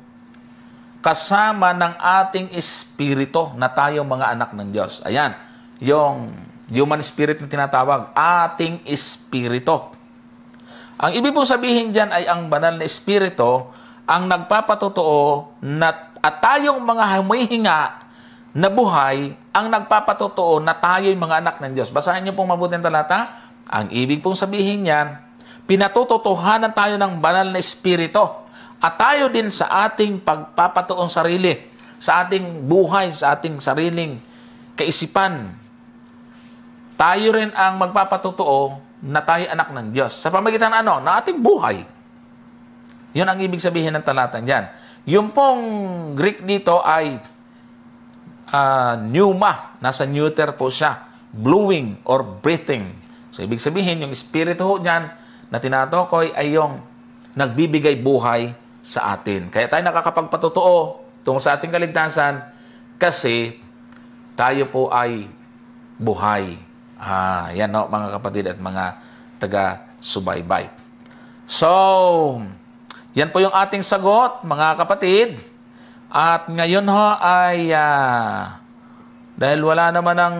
kasama ng ating espirito na tayo mga anak ng Diyos. Ayan, yung human spirit na tinatawag, ating espirito. Ang ibig pong sabihin dyan ay ang banal na espiritu ang nagpapatotoo na at tayong mga humihinga na buhay ang nagpapatotoo na tayo'y mga anak ng Diyos. Basahin niyo pong mabuti ang talata. Ang ibig pong sabihin niyan, pinatototohanan tayo ng banal na espiritu at tayo din sa ating pagpapatoon sarili, sa ating buhay, sa ating sariling kaisipan. Tayo rin ang magpapatotoo na tayo anak ng Diyos. Sa pamagitan ng ano? Ng ating buhay. Yun ang ibig sabihin ng talatan dyan. Yung pong Greek dito ay uh, pneuma. Nasa neuter po siya. Blowing or breathing. So, ibig sabihin, yung espiritu ho dyan na tinatokoy ay yung nagbibigay buhay sa atin. Kaya tayo nakakapagpatotoo tungkol sa ating kaligtasan kasi tayo po ay buhay. Ah, yan no, mga kapatid at mga taga-subaybay. So, yan po yung ating sagot, mga kapatid. At ngayon ho ay uh, dahil wala naman ang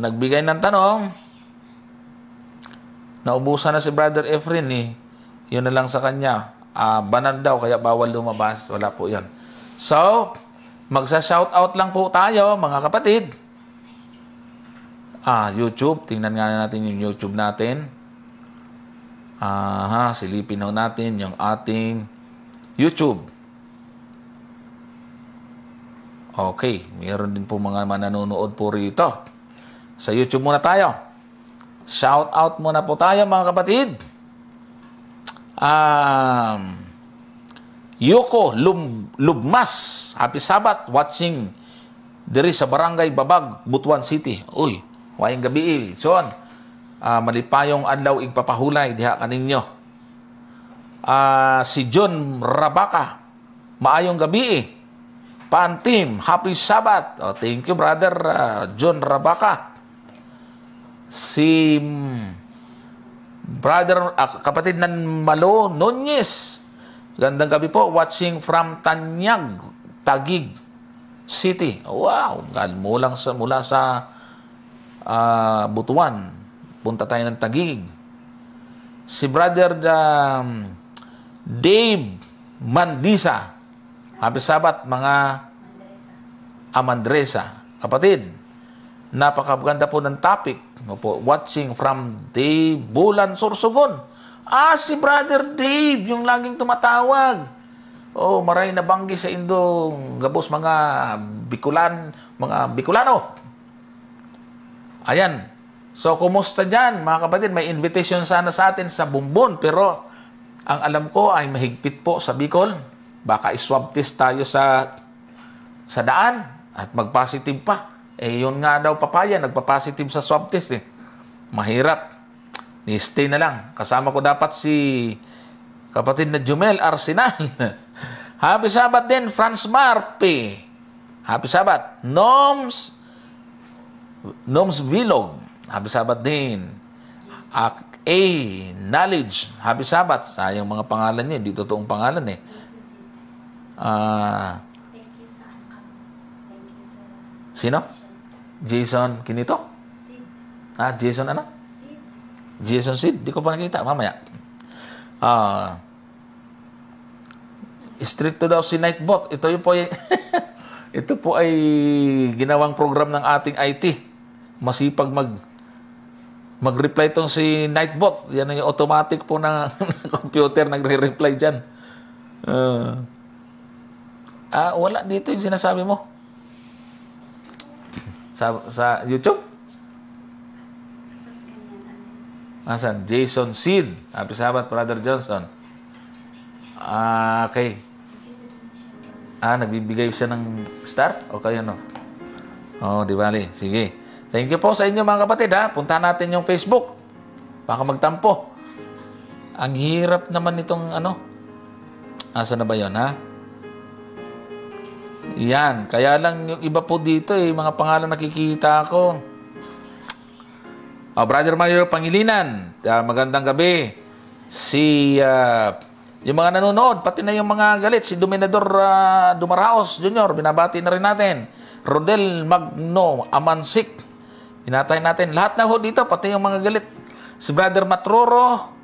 nagbigay ng tanong, naubusan na si Brother Efren eh. Yun na lang sa kanya. Uh, ah, banan daw, kaya bawal lumabas. Wala po yun. So, magsa-shoutout lang po tayo, mga kapatid. Ah, YouTube. Tingnan nga natin yung YouTube natin. Aha, silipin na natin yung ating YouTube. Okay, mayroon din po mga mananonood po rito. Sa YouTube muna tayo. Shout out muna po tayo mga kapatid. Um, Yoko Lum Lubmas, Happy Sabbath, watching diri sa Barangay Babag, Butuan City. Uy, Wayang gabi, son. Uh, ah, malipayong adlaw igpapahulay diha kaninyo. Uh, ah, si John Rabaka, maayong gabi. Eh. Pantim, happy Sabbath. Oh, thank you, brother uh, John Rabaka. Si mm, brother, uh, kapatid ng Malo Nunez. Gandang gabi po, watching from Tanyag, Tagig City. Wow, lang sa, mula sa uh, Butuan. Punta tayo ng Tagig. Si Brother um, Dave Mandisa. Happy Sabat, mga Amandresa. Kapatid, napakaganda po ng topic. Po, watching from Dave Bulan Sorsogon. Ah, si Brother Dave, yung laging tumatawag. Oh, maray na banggi sa Indong gabos mga Bikulan, mga Bikulano. Ayan. So, kumusta dyan, mga kapatid? May invitation sana sa atin sa bumbon, pero ang alam ko ay mahigpit po sa Bicol. Baka iswab test tayo sa, sa daan at mag-positive pa. Eh, yun nga daw papaya, nagpa-positive sa swab test eh. Mahirap. Ni-stay na lang. Kasama ko dapat si kapatid na Jumel Arsenal. Happy Sabat din, Franz Marpe. Happy Sabat. Noms Noms Bilog, habi Sabat din. Ak A, Knowledge, habi Sabat. Sayang mga pangalan niyo, hindi totoong pangalan eh. Uh, sino? Jason Kinito? Ah, Jason ano? Jason Sid. Di ko pa nakita. Mamaya. Ah, uh, stricto daw si Nightbot. Ito yung po ay, ito po ay ginawang program ng ating IT masipag mag mag-reply tong si Nightbot. Yan ang automatic po na computer nagre-reply diyan. Uh, ah. ah, wala dito yung sinasabi mo. Sa, sa YouTube? Asan? Jason Seed. Happy Sabbath, Brother Johnson. Ah, okay. Ah, nagbibigay siya ng star? O kayo no? Oh, di bali. Sige. Thank you po sa inyo mga kapatid ha. Punta natin yung Facebook. Baka magtampo. Ang hirap naman nitong ano. Asa na ba yon ha? Yan. Kaya lang yung iba po dito eh. Mga pangalan nakikita ko. Oh, Brother Mario Pangilinan. Uh, magandang gabi. Si uh, yung mga nanonood, pati na yung mga galit, si Dominador uh, Dumaraos Jr., binabati na rin natin. Rodel Magno Amansik, Inatay natin lahat na ho dito, pati yung mga galit. Si Brother Matroro,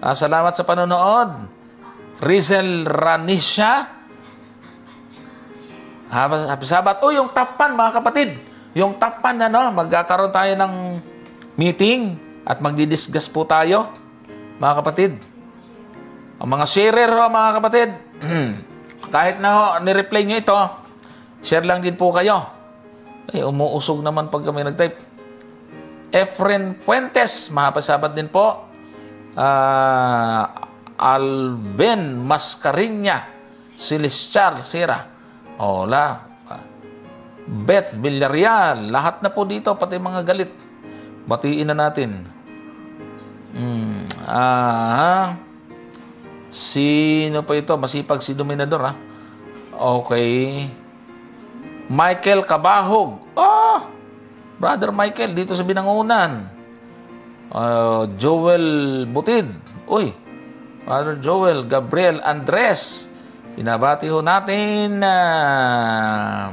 uh, salamat sa panonood. Rizel Ranisha. Happy Sabat. O, oh, yung tapan, mga kapatid. Yung tapan, ano, magkakaroon tayo ng meeting at magdidiscuss po tayo, mga kapatid. Ang mga sharer, ho, mga kapatid. Kahit na ho, nireply nyo ito, share lang din po kayo. Eh, umuusog naman pag kami nag-type. Efren Fuentes, mahapasabad din po. Uh, ah, Alben Mascarinya, Celestial Sira. Ola. Beth Villarreal, lahat na po dito, pati mga galit. Batiin na natin. Hmm. Ah, sino pa ito? Masipag si Dominador, ha? Okay. Michael Kabahog. Oh, Brother Michael, dito sa Binangunan. Uh, Joel Butid. Uy, Brother Joel, Gabriel Andres. Binabati ho natin Uh,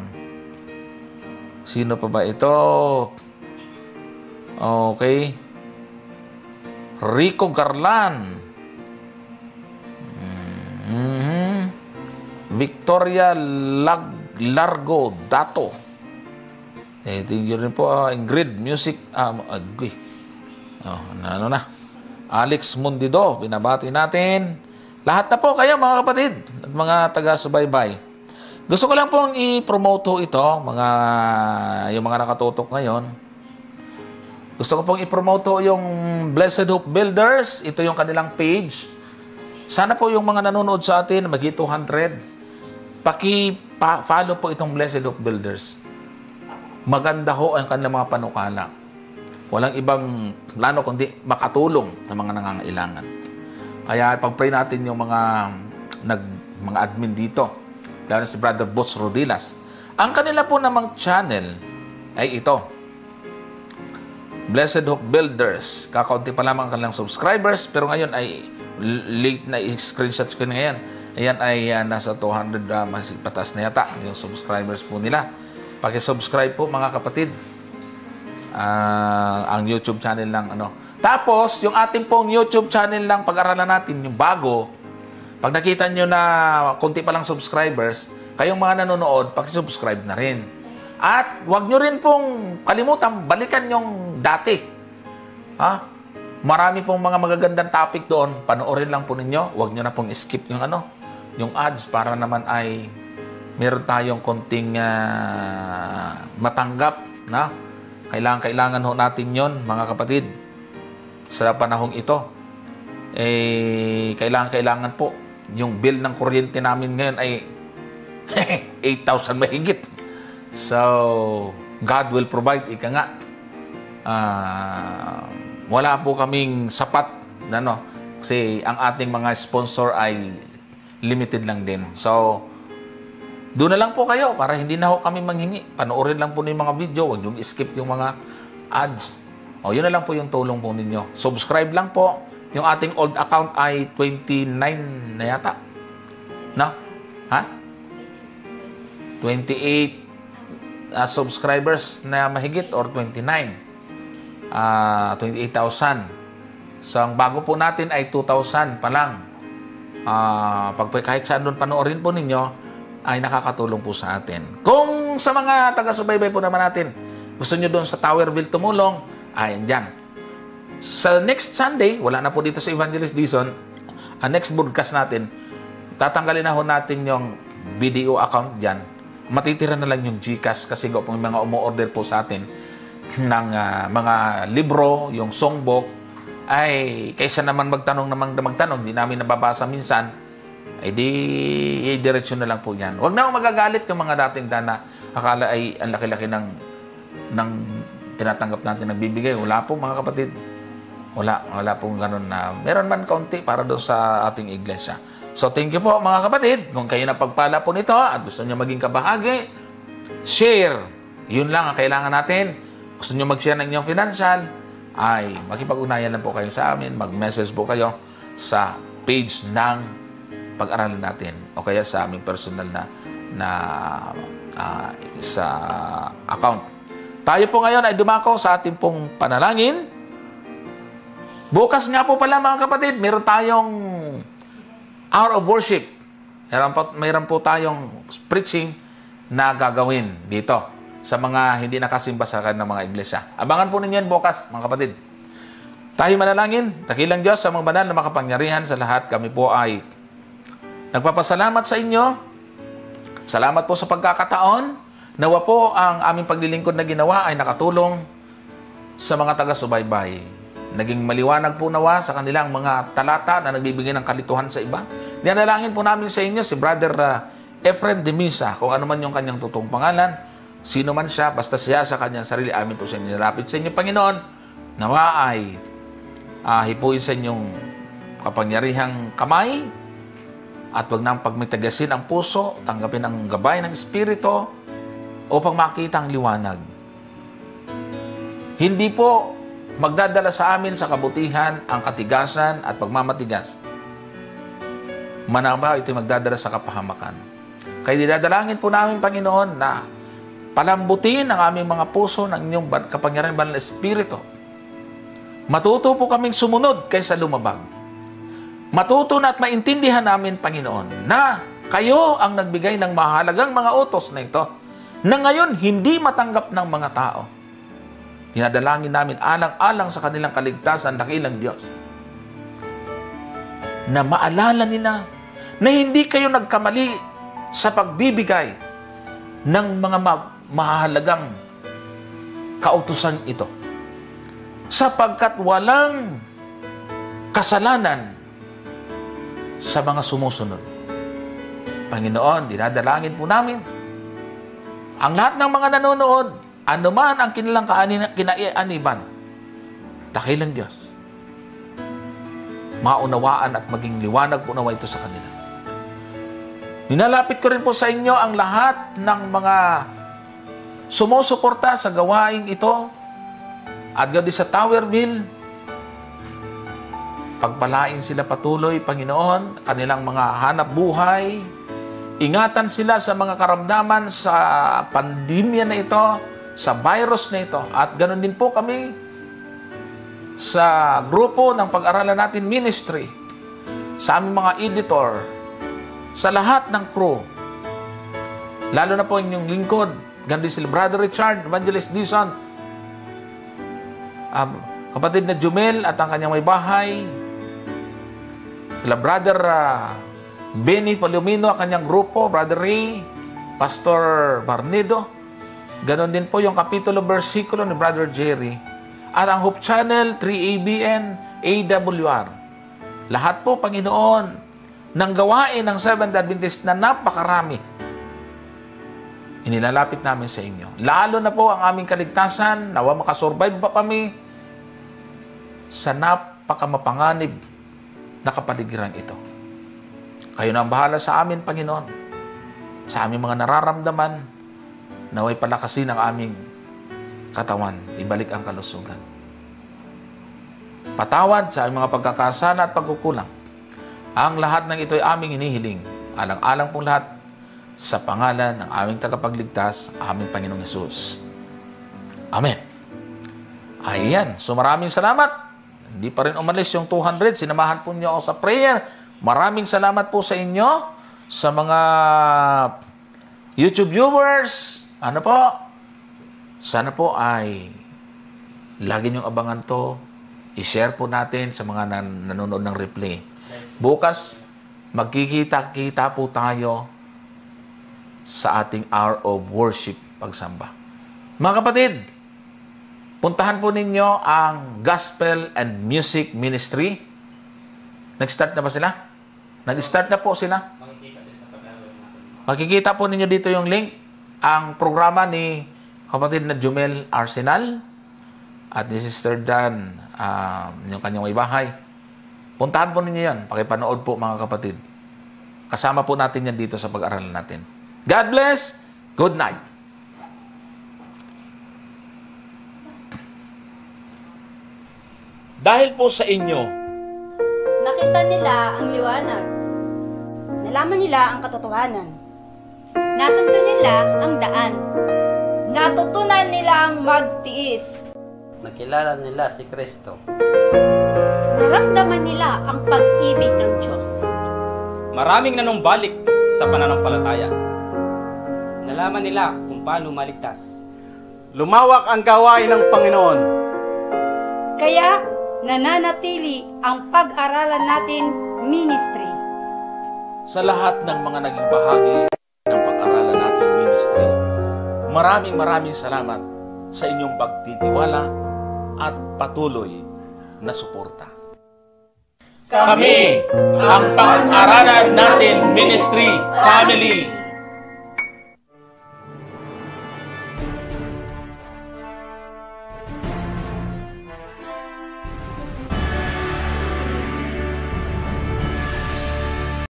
sino pa ba ito? Okay. Rico Garlan. Mm-hmm. Victoria Lag- Largo Dato. Eh, tingin rin po uh, Ingrid Music um, ah, agoy. Ah, oh, ano na. Alex Mundido, binabati natin. Lahat na po kayo mga kapatid at mga taga-subaybay. Gusto ko lang pong i-promote ho ito, mga, yung mga nakatutok ngayon. Gusto ko pong i-promote ho yung Blessed Hope Builders. Ito yung kanilang page. Sana po yung mga nanonood sa atin, magi 200. Paki-follow po itong Blessed Hope Builders maganda ho ang kanilang mga panukala. Walang ibang plano kundi makatulong sa mga nangangailangan. Kaya pag-pray natin yung mga nag, mga admin dito, lalo si Brother Boss Rodilas. Ang kanila po namang channel ay ito. Blessed Hope Builders. Kakaunti pa lamang kanilang subscribers, pero ngayon ay late na i-screenshot ko na ngayon. Ayan ay uh, nasa 200 uh, ah, mas patas na yata yung subscribers po nila. Paki-subscribe po mga kapatid. Uh, ang YouTube channel lang ano. Tapos, yung ating pong YouTube channel lang pag-aralan natin, yung bago, pag nakita niyo na konti pa lang subscribers, kayong mga nanonood, paki-subscribe na rin. At wag niyo rin pong kalimutan, balikan yung dati. Ha? Marami pong mga magagandang topic doon. Panoorin lang po ninyo. Huwag niyo na pong skip yung ano, yung ads para naman ay meron tayong konting uh, matanggap na kailangan kailangan ho natin yon mga kapatid sa panahong ito eh kailangan kailangan po yung bill ng kuryente namin ngayon ay 8,000 mahigit so God will provide ika nga uh, wala po kaming sapat na no kasi ang ating mga sponsor ay limited lang din so doon na lang po kayo para hindi na ho kami manghingi. Panoorin lang po yung mga video, huwag yung skip yung mga ads. O, yun na lang po yung tulong po ninyo. Subscribe lang po. Yung ating old account ay 29 na yata. No? Ha? 28 uh, ah, subscribers na mahigit or 29. Uh, 28,000. So, ang bago po natin ay 2,000 pa lang. Uh, pag kahit saan doon panoorin po ninyo, ay nakakatulong po sa atin. Kung sa mga taga-subaybay po naman natin, gusto nyo doon sa Towerville tumulong, ayan dyan. Sa next Sunday, wala na po dito sa Evangelist Dizon, ang next broadcast natin, tatanggalin na ho natin yung video account dyan. Matitira na lang yung GCash kasi po yung mga umuorder po sa atin ng uh, mga libro, yung songbook, ay kaysa naman magtanong naman magtanong, hindi namin nababasa minsan, eh di, eh, diretsyon na lang po yan. Huwag na akong magagalit yung mga dating dana. akala ay ang laki-laki ng, ng tinatanggap natin, nagbibigay. Wala po mga kapatid. Wala, wala pong ganun na meron man kaunti para doon sa ating iglesia. So thank you po mga kapatid. Kung kayo na pagpala po nito at gusto niyo maging kabahagi, share. Yun lang ang kailangan natin. Gusto niyo mag-share ng inyong financial, ay makipag-unayan lang po kayo sa amin. Mag-message po kayo sa page ng pag-aralan natin o kaya sa aming personal na na uh, sa account. Tayo po ngayon ay dumako sa ating pong panalangin. Bukas nga po pala mga kapatid, meron tayong hour of worship. Meron po, meron po tayong preaching na gagawin dito sa mga hindi nakasimbasakan ng mga iglesia. Abangan po ninyo yan bukas mga kapatid. Tayo manalangin, takilang Diyos sa mga banal na makapangyarihan sa lahat. Kami po ay Nagpapasalamat sa inyo. Salamat po sa pagkakataon. Nawa po ang aming paglilingkod na ginawa ay nakatulong sa mga taga-subaybay. Naging maliwanag po nawa sa kanilang mga talata na nagbibigay ng kalituhan sa iba. Dinalangin po namin sa inyo si Brother uh, Efren Demisa, kung ano man yung kanyang totoong pangalan, sino man siya, basta siya sa kanyang sarili, amin po siya nilalapit sa inyo, Panginoon, nawa ay uh, hipuin sa inyong kapangyarihang kamay at wag nang pagmitagasin ang puso, tanggapin ang gabay ng Espiritu upang makita ang liwanag. Hindi po magdadala sa amin sa kabutihan ang katigasan at pagmamatigas. Manaba, ito magdadala sa kapahamakan. Kaya dinadalangin po namin, Panginoon, na palambutin ang aming mga puso ng inyong kapangyarihan banal na Espiritu. Matuto po kaming sumunod kaysa lumabag matutunan at maintindihan namin, Panginoon, na kayo ang nagbigay ng mahalagang mga utos na ito, na ngayon hindi matanggap ng mga tao. Dinadalangin namin alang-alang sa kanilang kaligtasan, dakilang Diyos, na maalala nila na hindi kayo nagkamali sa pagbibigay ng mga ma- mahalagang kautusan ito. Sapagkat walang kasalanan sa mga sumusunod. Panginoon, dinadalangin po namin ang lahat ng mga nanonood, anuman ang kinilang kinaianiban, dakilang Diyos, maunawaan at maging liwanag po nawa ito sa kanila. Ninalapit ko rin po sa inyo ang lahat ng mga sumusuporta sa gawaing ito at gabi sa Towerville, Pagpalain sila patuloy, Panginoon, kanilang mga hanap buhay. Ingatan sila sa mga karamdaman sa pandemya na ito, sa virus na ito. At ganoon din po kami sa grupo ng pag-aralan natin ministry, sa aming mga editor, sa lahat ng crew, lalo na po inyong lingkod, gandi sila Brother Richard, Evangelist Dison, um, kapatid na Jumel at ang kanyang may bahay, Kila Brother uh, Benny Palomino, ang kanyang grupo, Brother Ray, Pastor Barnido. Ganon din po yung kapitulo versikulo ni Brother Jerry. At ang Hope Channel, 3ABN, AWR. Lahat po, Panginoon, ng gawain ng Seventh Adventist na napakarami. Inilalapit namin sa inyo. Lalo na po ang aming kaligtasan, nawa makasurvive pa kami sa napakamapanganib nakapaligiran ito. Kayo na ang bahala sa amin, Panginoon, sa aming mga nararamdaman, naway palakasin ang aming katawan, ibalik ang kalusugan. Patawad sa aming mga pagkakasana at pagkukulang. Ang lahat ng ito ay aming inihiling, alang-alang pong lahat sa pangalan ng aming tagapagligtas, aming Panginoong Yesus. Amen. Ayan. So maraming salamat. Hindi pa rin umalis yung 200. Sinamahan po niyo ako sa prayer. Maraming salamat po sa inyo, sa mga YouTube viewers. Ano po? Sana po ay lagi niyong abangan to. I-share po natin sa mga nan- nanonood ng replay. Bukas, magkikita-kita po tayo sa ating hour of worship pagsamba. Mga kapatid, Puntahan po ninyo ang Gospel and Music Ministry. Nag-start na ba sila? Nag-start na po sila. Makikita po ninyo dito yung link. Ang programa ni kapatid na Jumel Arsenal at ni Sister Dan, uh, yung kanyang may bahay. Puntahan po ninyo yan. Pakipanood po mga kapatid. Kasama po natin yan dito sa pag-aralan natin. God bless. Good night. Dahil po sa inyo, Nakita nila ang liwanag. Nalaman nila ang katotohanan. Natuto nila ang daan. Natutunan nila ang magtiis. Nakilala nila si Kristo. Naramdaman nila ang pag-ibig ng Diyos. Maraming nanumbalik sa pananampalataya. Nalaman nila kung paano maligtas. Lumawak ang gawain ng Panginoon. Kaya nananatili ang pag-aralan natin ministry. Sa lahat ng mga naging bahagi ng pag-aralan natin ministry, maraming maraming salamat sa inyong pagtitiwala at patuloy na suporta. Kami ang pag-aralan natin ministry family.